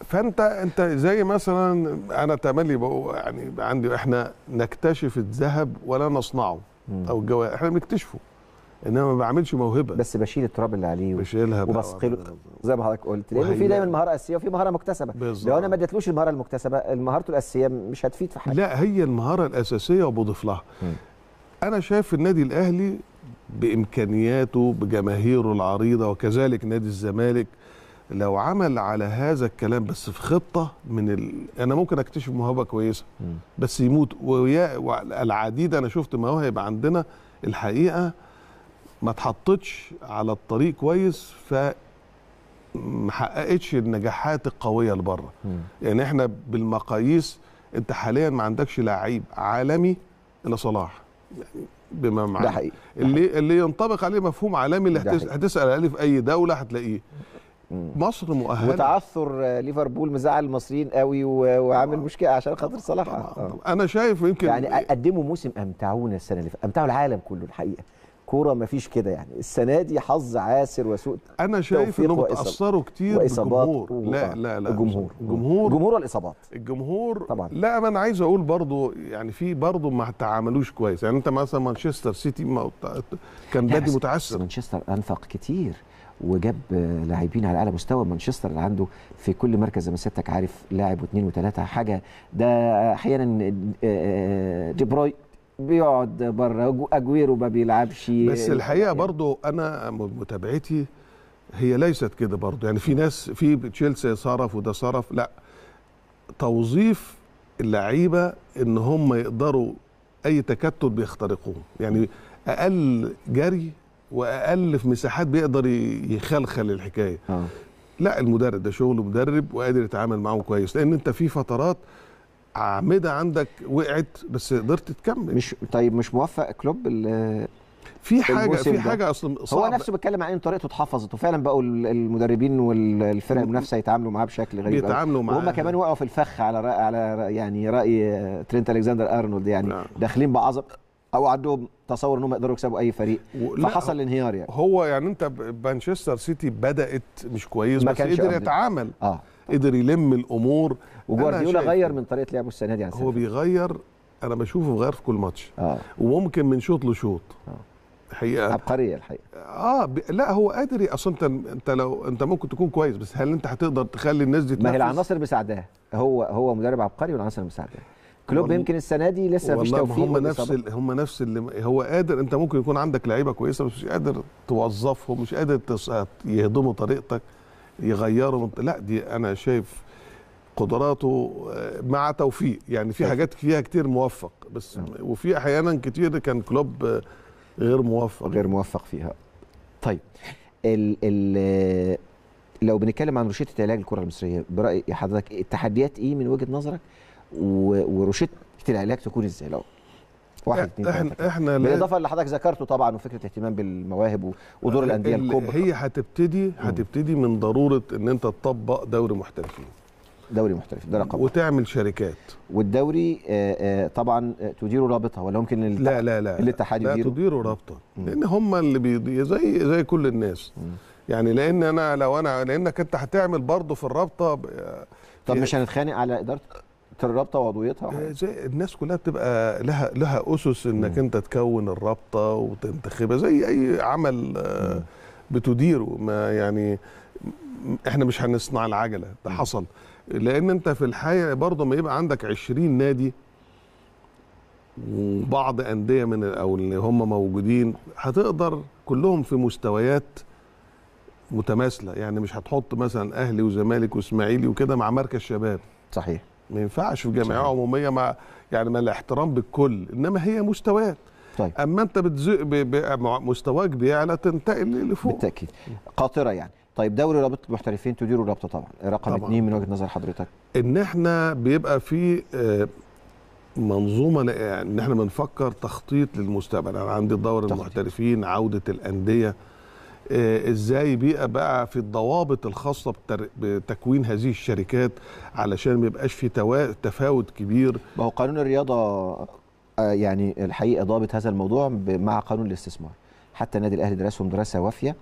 Speaker 3: فانت انت زي مثلا انا تملي يعني عندي احنا نكتشف الذهب ولا نصنعه او الجواهر احنا بنكتشفه انما
Speaker 1: ما بعملش موهبه بس بشيل التراب اللي عليه بشيلها وبسقله زي ما حضرتك قلت لان في دايما مهاره اساسيه وفي مهاره مكتسبه بالزبط. لو انا ما اديتلوش المهاره المكتسبه مهارته الاساسيه مش هتفيد في حاجه لا هي
Speaker 3: المهاره الاساسيه وبضيف لها انا شايف النادي الاهلي بامكانياته بجماهيره العريضه وكذلك نادي الزمالك لو عمل على هذا الكلام بس في خطه من ال... انا ممكن اكتشف موهبه كويسه بس يموت ويا العديد انا شفت مواهب عندنا الحقيقه ما اتحطتش على الطريق كويس ف ما حققتش النجاحات القويه لبره يعني احنا بالمقاييس انت حاليا ما عندكش لعيب عالمي الا صلاح يعني بما معنى ده حقيقي اللي حقيقي. اللي ينطبق عليه مفهوم عالمي اللي هتس... هتسال عليه في اي دوله هتلاقيه مصر مؤهله وتعثر
Speaker 1: آه، ليفربول مزعل المصريين قوي وعامل آه. مشكله عشان خاطر صلاح آه. انا شايف يمكن يعني قدموا موسم امتعونا السنه اللي فاتت امتعوا العالم كله الحقيقه كوره مفيش كده يعني السنه دي حظ عاسر وسوء انا شايف انهم اتاثروا كتير بالجمهور لا لا لا الجمهور الجمهور الجمهور والاصابات
Speaker 3: الجمهور طبعا
Speaker 1: لا ما انا عايز اقول برضو
Speaker 3: يعني في برضو ما تعاملوش كويس يعني انت مثلا مانشستر سيتي ما كان بادي متعسر
Speaker 1: مانشستر انفق كتير وجاب لاعبين على اعلى مستوى مانشستر اللي عنده في كل مركز زي ما سيادتك عارف لاعب واثنين وثلاثه حاجه ده احيانا آه، آه، آه، دي بروي بيقعد بره اجويرو ما بيلعبش بس الحقيقه
Speaker 3: برضو انا متابعتي هي ليست كده برضو يعني في ناس في تشيلسي صرف وده صرف لا توظيف اللعيبه ان هم يقدروا اي تكتل بيخترقوه يعني اقل جري واقل في مساحات بيقدر يخلخل الحكايه آه. لا المدرب ده شغله مدرب وقادر يتعامل معاهم كويس لان انت في فترات اعمده عندك وقعت
Speaker 1: بس قدرت تكمل مش طيب مش موفق كلوب في حاجه في حاجه اصلا صعب هو نفسه بيتكلم عن ان إيه؟ طريقته اتحفظت وفعلا بقوا المدربين والفرق المنافسه يتعاملوا معاه بشكل غريب بيتعاملوا معاه وهم كمان وقعوا في الفخ على رأي على يعني راي ترينت الكسندر ارنولد يعني نعم. داخلين بعظم او عندهم تصور انهم يقدروا يكسبوا اي فريق فحصل
Speaker 3: الانهيار يعني هو يعني انت مانشستر سيتي بدات مش كويس بس قدر يتعامل اه قدر يلم الامور وجوارديولا غير من طريقه لعبه السنه دي عن هو بيغير انا بشوفه بيغير في كل ماتش آه. وممكن من شوط لشوط آه. الحقيقه عبقريه الحقيقه اه ب... لا هو قادر اصلا انت انت لو انت ممكن تكون كويس بس هل انت هتقدر تخلي الناس دي ما هي العناصر
Speaker 1: مساعداه هو هو مدرب عبقري
Speaker 3: والعناصر مساعداه كلوب يمكن
Speaker 1: السنه دي لسه مفيش توفيق هم نفس
Speaker 3: هم نفس اللي هو قادر انت ممكن يكون عندك لعيبه كويسه بس مش قادر توظفهم مش قادر تس... يهضموا طريقتك يغيروا لا دي انا شايف قدراته آه، مع توفيق يعني في حاجات فيها كتير موفق
Speaker 1: بس نعم. وفي احيانا كتير كان كلوب آه، غير موفق غير موفق فيها طيب ال ال لو بنتكلم عن روشيت علاج الكره المصريه براي حضرتك التحديات ايه من وجهه نظرك وروشيت العلاج تكون ازاي لو واحد احنا تلاتك. احنا بالاضافه اللي حضرتك ذكرته طبعا وفكره اهتمام بالمواهب ودور آه، الانديه الكبرى هي
Speaker 3: هتبتدي هتبتدي من ضروره ان انت تطبق دوري
Speaker 1: محترفين دوري محترف ده رقم وتعمل شركات والدوري آه، آه، طبعا آه، تديره رابطه ولا ممكن لا لا لا الاتحاد لا تديره رابطه لان هم اللي
Speaker 3: بي... زي زي كل الناس يعني لان انا لو انا لانك انت هتعمل برضه في
Speaker 1: الرابطه طب مش هنتخانق على اداره الرابطه وعضويتها
Speaker 3: زي الناس كلها بتبقى لها لها اسس انك م. انت تكون الرابطه وتنتخبها زي اي عمل بتديره ما يعني احنا مش هنصنع العجله ده حصل لان انت في الحقيقه برضه ما يبقى عندك 20 نادي وبعض انديه من او اللي هم موجودين هتقدر كلهم في مستويات متماثله يعني مش هتحط مثلا اهلي وزمالك واسماعيلي وكده مع مركز شباب صحيح ما ينفعش في جمعيه عموميه مع يعني مع الاحترام بالكل انما هي مستويات طيب. اما انت بتزق مستواك بيعلى
Speaker 1: تنتقل لفوق بالتاكيد قاطره يعني طيب دوري رابطه المحترفين تديروا رابطه طبعا إيه رقم طبعًا. اتنين من وجهه نظر حضرتك
Speaker 3: ان احنا بيبقى في آه، منظومه آه، ان احنا بنفكر تخطيط للمستقبل انا عندي دور المحترفين عوده الانديه آه، ازاي بيبقى بقى في الضوابط الخاصه بتكوين
Speaker 1: هذه الشركات علشان ما يبقاش في تفاوت كبير ما هو قانون الرياضه يعني الحقيقه ضابط هذا الموضوع مع قانون الاستثمار حتى النادي الاهلي درسهم دراسه وافيه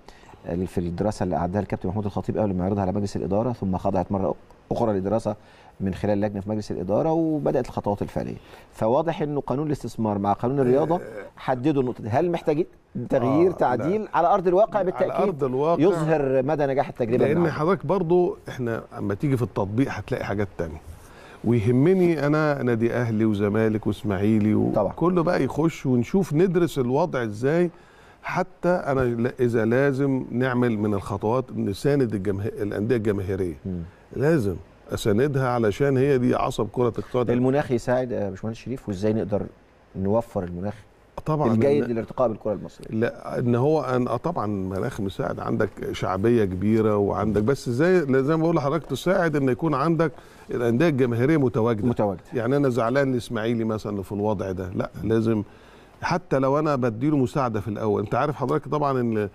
Speaker 1: في الدراسه اللي اعدها الكابتن محمود الخطيب قبل ما يعرضها على مجلس الاداره ثم خضعت مره اخرى لدراسه من خلال لجنه في مجلس الاداره وبدات الخطوات الفعليه فواضح انه قانون الاستثمار مع قانون الرياضه آه، آه. حددوا النقطه دي هل محتاجين تغيير آه تعديل على ارض الواقع بالتاكيد على ارض الواقع يظهر مدى نجاح التجربه لان
Speaker 3: حضرتك برضو احنا اما تيجي في التطبيق هتلاقي حاجات تانية ويهمني انا نادي اهلي وزمالك واسماعيلي وكله بقى يخش ونشوف ندرس الوضع ازاي حتى انا اذا لازم نعمل من الخطوات نساند الجماهير الانديه الجماهيريه لازم اساندها علشان هي دي عصب كره القدم المناخ يساعد يا باشمهندس شريف وازاي
Speaker 1: نقدر نوفر المناخ طبعا الجيد للارتقاء بالكره المصريه
Speaker 3: لا ان هو أن آه، طبعا المناخ مساعد عندك شعبيه كبيره وعندك بس ازاي زي ما بقول لحضرتك تساعد ان يكون عندك الانديه الجماهيريه متواجده متواجده يعني انا زعلان الاسماعيلي مثلا في الوضع ده لا لازم حتى لو انا بديله مساعده في الاول انت عارف حضرتك طبعا ان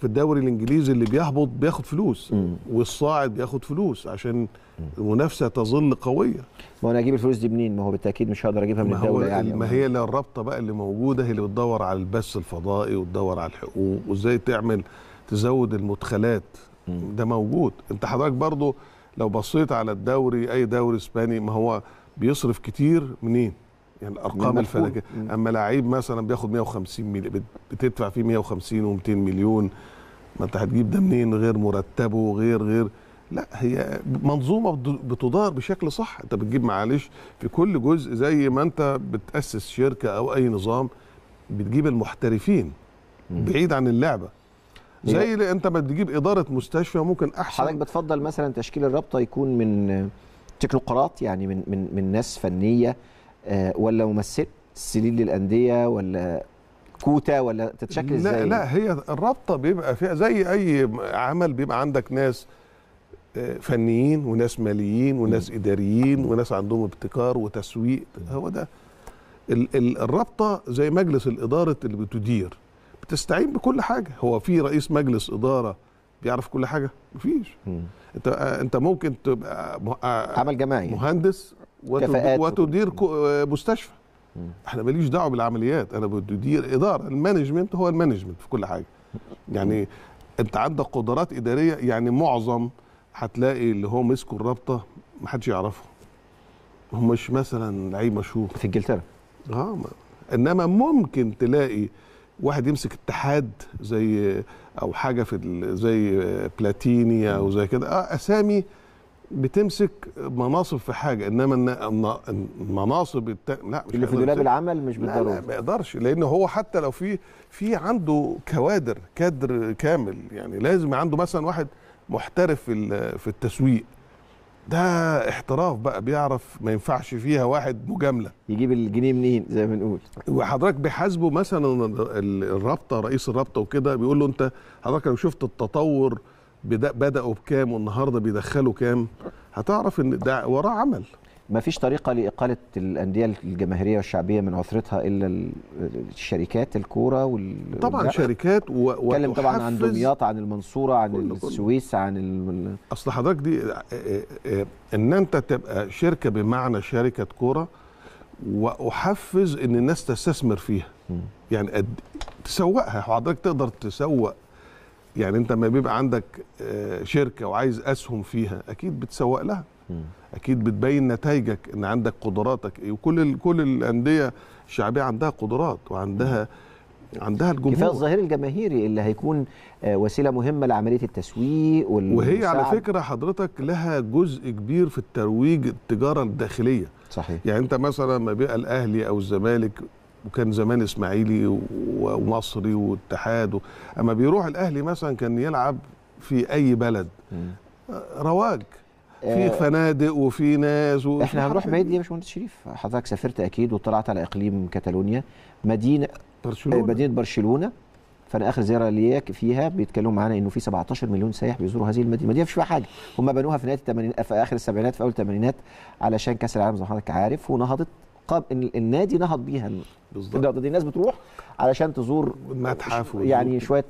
Speaker 3: في الدوري الانجليزي اللي بيهبط بياخد فلوس مم. والصاعد بياخد فلوس عشان
Speaker 1: المنافسه تظل قويه ما انا اجيب الفلوس دي منين ما هو بالتاكيد مش هقدر اجيبها من الدوله يعني ما
Speaker 3: هي اللي الرابطه بقى اللي موجوده هي اللي بتدور على البث الفضائي وتدور على الحقوق وازاي تعمل تزود المدخلات مم. ده موجود انت حضرتك برضو لو بصيت على الدوري اي دوري اسباني ما هو بيصرف كتير منين يعني الارقام الفلكيه اما لعيب مثلا بياخد 150 مليون بتدفع فيه 150 و200 مليون ما انت هتجيب ده منين غير مرتبه غير غير لا هي منظومه بتدار بشكل صح انت بتجيب معلش في كل جزء زي ما انت بتاسس شركه او اي نظام بتجيب المحترفين بعيد عن اللعبه
Speaker 1: زي اللي انت ما بتجيب اداره مستشفى ممكن احسن حضرتك بتفضل مثلا تشكيل الرابطه يكون من تكنوقراط يعني من من من ناس فنيه آه، ولا ممثل السليل للانديه ولا كوتا ولا تتشكل ازاي لا لا
Speaker 3: هي الرابطه بيبقى فيها زي اي عمل بيبقى عندك ناس آه، فنيين وناس ماليين وناس اداريين وناس عندهم ابتكار وتسويق هو ده الرابطه زي مجلس الاداره اللي بتدير بتستعين بكل حاجه هو في رئيس مجلس اداره بيعرف كل حاجه مفيش انت آه، انت ممكن تبقى عمل جماعي مهندس كفاءات وتدير آه، مستشفى احنا ماليش دعوه بالعمليات انا بدير اداره المانجمنت هو المانجمنت في كل حاجه يعني انت عندك قدرات اداريه يعني معظم هتلاقي اللي هو مسكوا الرابطه ما حدش يعرفه هم مش مثلا لعيب مشهور في انجلترا اه انما ممكن تلاقي واحد يمسك اتحاد زي او حاجه في زي آه، بلاتيني او زي كده اه اسامي بتمسك مناصب في حاجه انما المناصب الت... لا مش اللي في دولاب العمل مش بالضروره لا, لا ما يقدرش لان هو حتى لو في في عنده كوادر كادر كامل يعني لازم عنده مثلا واحد محترف في في التسويق ده احتراف بقى بيعرف ما ينفعش فيها واحد مجامله يجيب الجنيه منين زي ما بنقول وحضرتك بيحاسبه مثلا الرابطه رئيس الرابطه وكده بيقول له انت حضرتك لو شفت التطور بداوا بكام والنهارده بيدخلوا كام
Speaker 1: هتعرف ان ده وراه عمل ما فيش طريقة لإقالة الأندية الجماهيرية والشعبية من عثرتها إلا الشركات الكورة وال... طبعا والجأة. شركات و... اتكلم طبعا عن دمياط عن المنصورة عن كل السويس عن ال... أصل حضرتك دي آه، آه،
Speaker 3: آه، إن أنت تبقى شركة بمعنى شركة كورة وأحفز إن الناس تستثمر فيها م. يعني أد... تسوقها حضرتك تقدر تسوق يعني انت لما بيبقى عندك آه، شركه وعايز اسهم فيها اكيد بتسوق لها اكيد بتبين نتائجك ان عندك قدراتك ايه وكل كل الانديه
Speaker 1: الشعبيه عندها قدرات وعندها عندها الجمهور كفايه الظهير الجماهيري اللي هيكون آه، وسيله مهمه لعمليه التسويق وهي على فكره
Speaker 3: حضرتك لها جزء كبير في الترويج التجاره الداخليه صحيح يعني انت مثلا ما بقى الاهلي او الزمالك وكان زمان اسماعيلي ومصري واتحاد و... اما بيروح الاهلي مثلا كان يلعب في اي بلد رواج في آه،
Speaker 1: فنادق وفي ناس و... احنا هنروح بعيد ليه يا باشمهندس شريف حضرتك سافرت اكيد وطلعت على اقليم كاتالونيا مدينه برشلونه مدينه برشلونه فانا اخر زياره ليا فيها بيتكلموا معانا انه في 17 مليون سائح بيزوروا هذه المدينه، المدينه مفيش فيها حاجه، هم بنوها في نهايه الثمانينات في اخر السبعينات في اول الثمانينات علشان كاس العالم زي ما حضرتك عارف ونهضت ان النادي نهض بيها بالظبط دي الناس بتروح علشان تزور متحف يعني شويه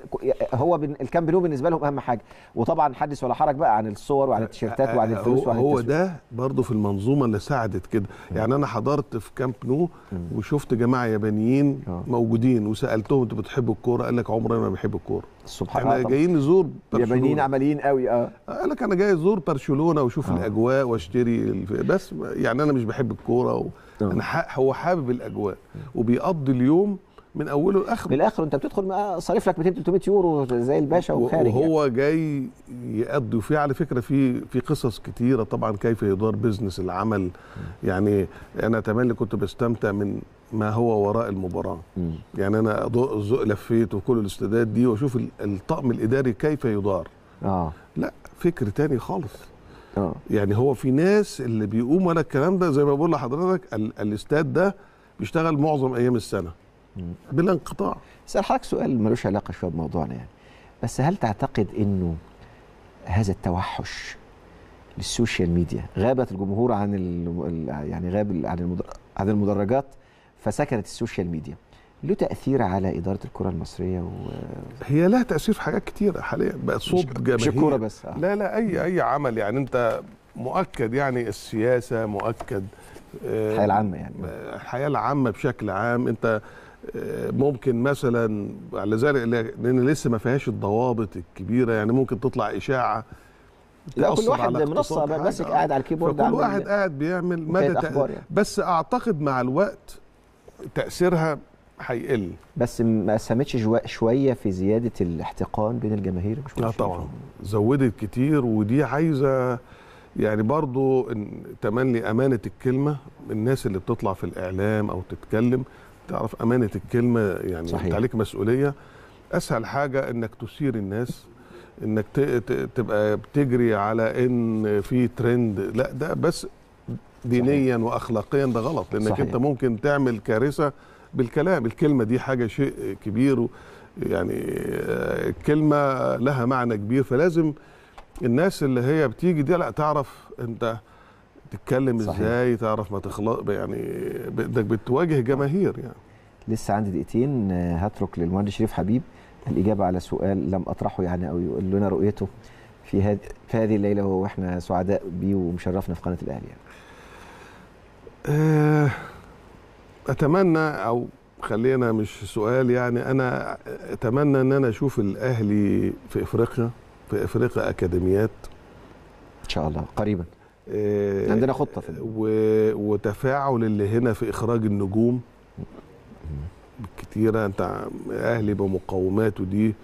Speaker 1: هو الكامب نو بالنسبه لهم اهم حاجه وطبعا حدث ولا حرج بقى عن الصور وعن أه، التيشيرتات أه، وعن أه، الفلوس وعن هو ده
Speaker 3: برضه في المنظومه اللي ساعدت كده يعني انا حضرت في كامب نو وشفت جماعه يابانيين موجودين وسالتهم انتوا بتحبوا الكوره قال لك عمري ما بحب الكوره سبحان الله احنا جايين نزور برشلونه يابانيين
Speaker 1: عمليين قوي اه قال
Speaker 3: لك انا جاي ازور برشلونه واشوف الاجواء واشتري بس يعني انا مش بحب الكوره نعم. أنا هو حابب الاجواء
Speaker 1: وبيقضي اليوم من
Speaker 3: اوله لاخره من
Speaker 1: الاخر انت بتدخل معاه صارف لك 200 300 يورو زي الباشا وخارج يعني. وهو
Speaker 3: يعني. جاي يقضي وفي على فكره في في قصص كتيره طبعا كيف يدار بزنس العمل يعني انا تملي كنت بستمتع من ما هو وراء المباراه م. يعني انا ذوق لفيت وكل الاستادات دي واشوف الطقم الاداري كيف يدار اه لا فكر تاني خالص آه. يعني هو في ناس اللي بيقوموا ولا الكلام ده زي ما بقول لحضرتك الاستاد ده بيشتغل
Speaker 1: معظم ايام السنه بلا انقطاع اسال حضرتك سؤال ملوش علاقه شويه بموضوعنا يعني بس هل تعتقد انه هذا التوحش للسوشيال ميديا غابت الجمهور عن يعني غاب عن عن المدرجات فسكنت السوشيال ميديا له تاثير على اداره الكره المصريه و... هي لها تاثير في حاجات كتيره حاليا بقى صوت جماهيري مش الكوره بس آه.
Speaker 3: لا لا اي اي عمل يعني انت مؤكد يعني السياسه مؤكد آه، الحياه العامه يعني آه، الحياه العامه بشكل عام انت آه، ممكن مثلا على ذلك لان لسه ما فيهاش الضوابط الكبيره يعني ممكن تطلع اشاعه لا كل واحد منصه ماسك قاعد على الكيبورد كل واحد قاعد بيعمل مدى يعني.
Speaker 1: بس اعتقد مع الوقت تاثيرها هيقل بس ما اسهمتش شويه في زياده الاحتقان بين الجماهير مش لا طبعا زودت كتير ودي عايزه يعني
Speaker 3: برضو تملي امانه الكلمه الناس اللي بتطلع في الاعلام او تتكلم تعرف امانه الكلمه يعني صحيح. انت عليك مسؤوليه اسهل حاجه انك تثير الناس انك تبقى بتجري على ان في ترند لا ده بس دينيا صحيح. واخلاقيا ده غلط لانك صحيح. انت ممكن تعمل كارثه بالكلام الكلمه دي حاجه شيء كبير يعني الكلمه آه، لها معنى كبير فلازم الناس اللي هي بتيجي دي لا تعرف انت تتكلم صحيح. ازاي تعرف ما تخلق يعني بدك بتواجه
Speaker 1: جماهير يعني لسه عندي دقيقتين هترك للمهندس شريف حبيب الاجابه على سؤال لم اطرحه يعني او يقول لنا رؤيته في هذه في هذه الليله واحنا سعداء بيه ومشرفنا في قناه الاهلي يعني. آه، اتمنى
Speaker 3: او خلينا مش سؤال يعني انا اتمنى ان انا اشوف الاهلي في افريقيا في افريقيا اكاديميات ان شاء الله قريبا إيه عندنا خطه في و... وتفاعل اللي هنا في اخراج النجوم كتيره انت اهلي بمقوماته دي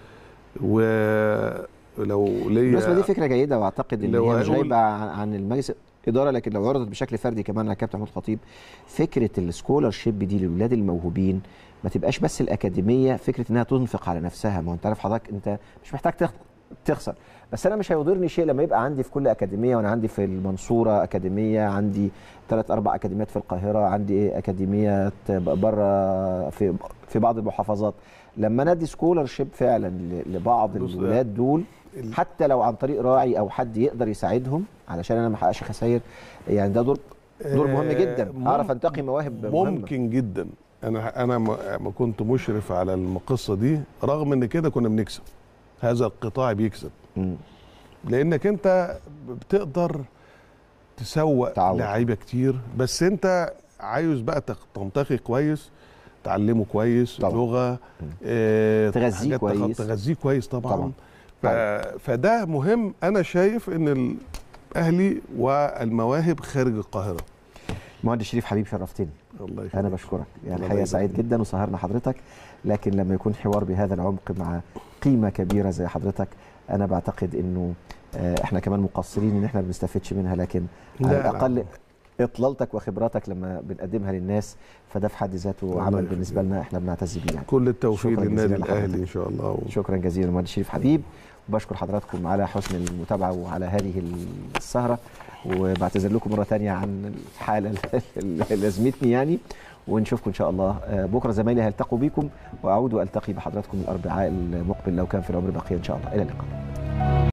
Speaker 3: ولو ليا بس دي فكره
Speaker 1: جيده واعتقد ان هي مش غايبه عن المجلس اداره لكن لو عرضت بشكل فردي كمان على كابتن محمود خطيب فكره السكولرشيب دي للولاد الموهوبين ما تبقاش بس الاكاديميه فكره انها تنفق على نفسها ما هو انت عارف حضرتك انت مش محتاج تخسر بس انا مش هيضرني شيء لما يبقى عندي في كل اكاديميه وانا عندي في المنصوره اكاديميه عندي ثلاث اربع اكاديميات في القاهره عندي إيه، اكاديميات بره في في بعض المحافظات لما انا ادي سكولرشيب فعلا لبعض الولاد دول حتى لو عن طريق راعي او حد يقدر يساعدهم علشان انا ما احققش خسائر يعني ده دور دور مهم آه، جدا اعرف انتقي مواهب مهمة. ممكن جدا
Speaker 3: انا انا ما كنت مشرف على القصه دي رغم ان كده كنا بنكسب هذا القطاع بيكسب م. لانك انت بتقدر تسوق لعيبه كتير بس انت عايز بقى تنتقي كويس تعلمه كويس طبعا. لغه آه تغذيه كويس تغذيه كويس طبعا, طبعا. فده مهم انا شايف ان الاهلي
Speaker 1: والمواهب خارج القاهره مهند شريف حبيب شرفتني الله يخليك انا بشكرك يعني الحقيقه سعيد جدا وسهرنا حضرتك لكن لما يكون حوار بهذا العمق مع قيمه كبيره زي حضرتك انا بعتقد انه آه، احنا كمان مقصرين ان احنا ما بنستفدش منها لكن على الاقل اطلالتك وخبراتك لما بنقدمها للناس فده في حد ذاته عمل بالنسبه لنا احنا بنعتز بيه يعني. كل التوفيق للنادي الاهلي ان شاء الله و... شكرا جزيلا للمهندس شريف حبيب وبشكر حضراتكم على حسن المتابعه وعلى هذه السهره وبعتذر لكم مره ثانيه عن الحاله اللي لازمتني يعني ونشوفكم ان شاء الله آه، بكره زمايلي هيلتقوا بيكم واعود والتقي بحضراتكم الاربعاء المقبل لو كان في العمر بقيه ان شاء الله الى اللقاء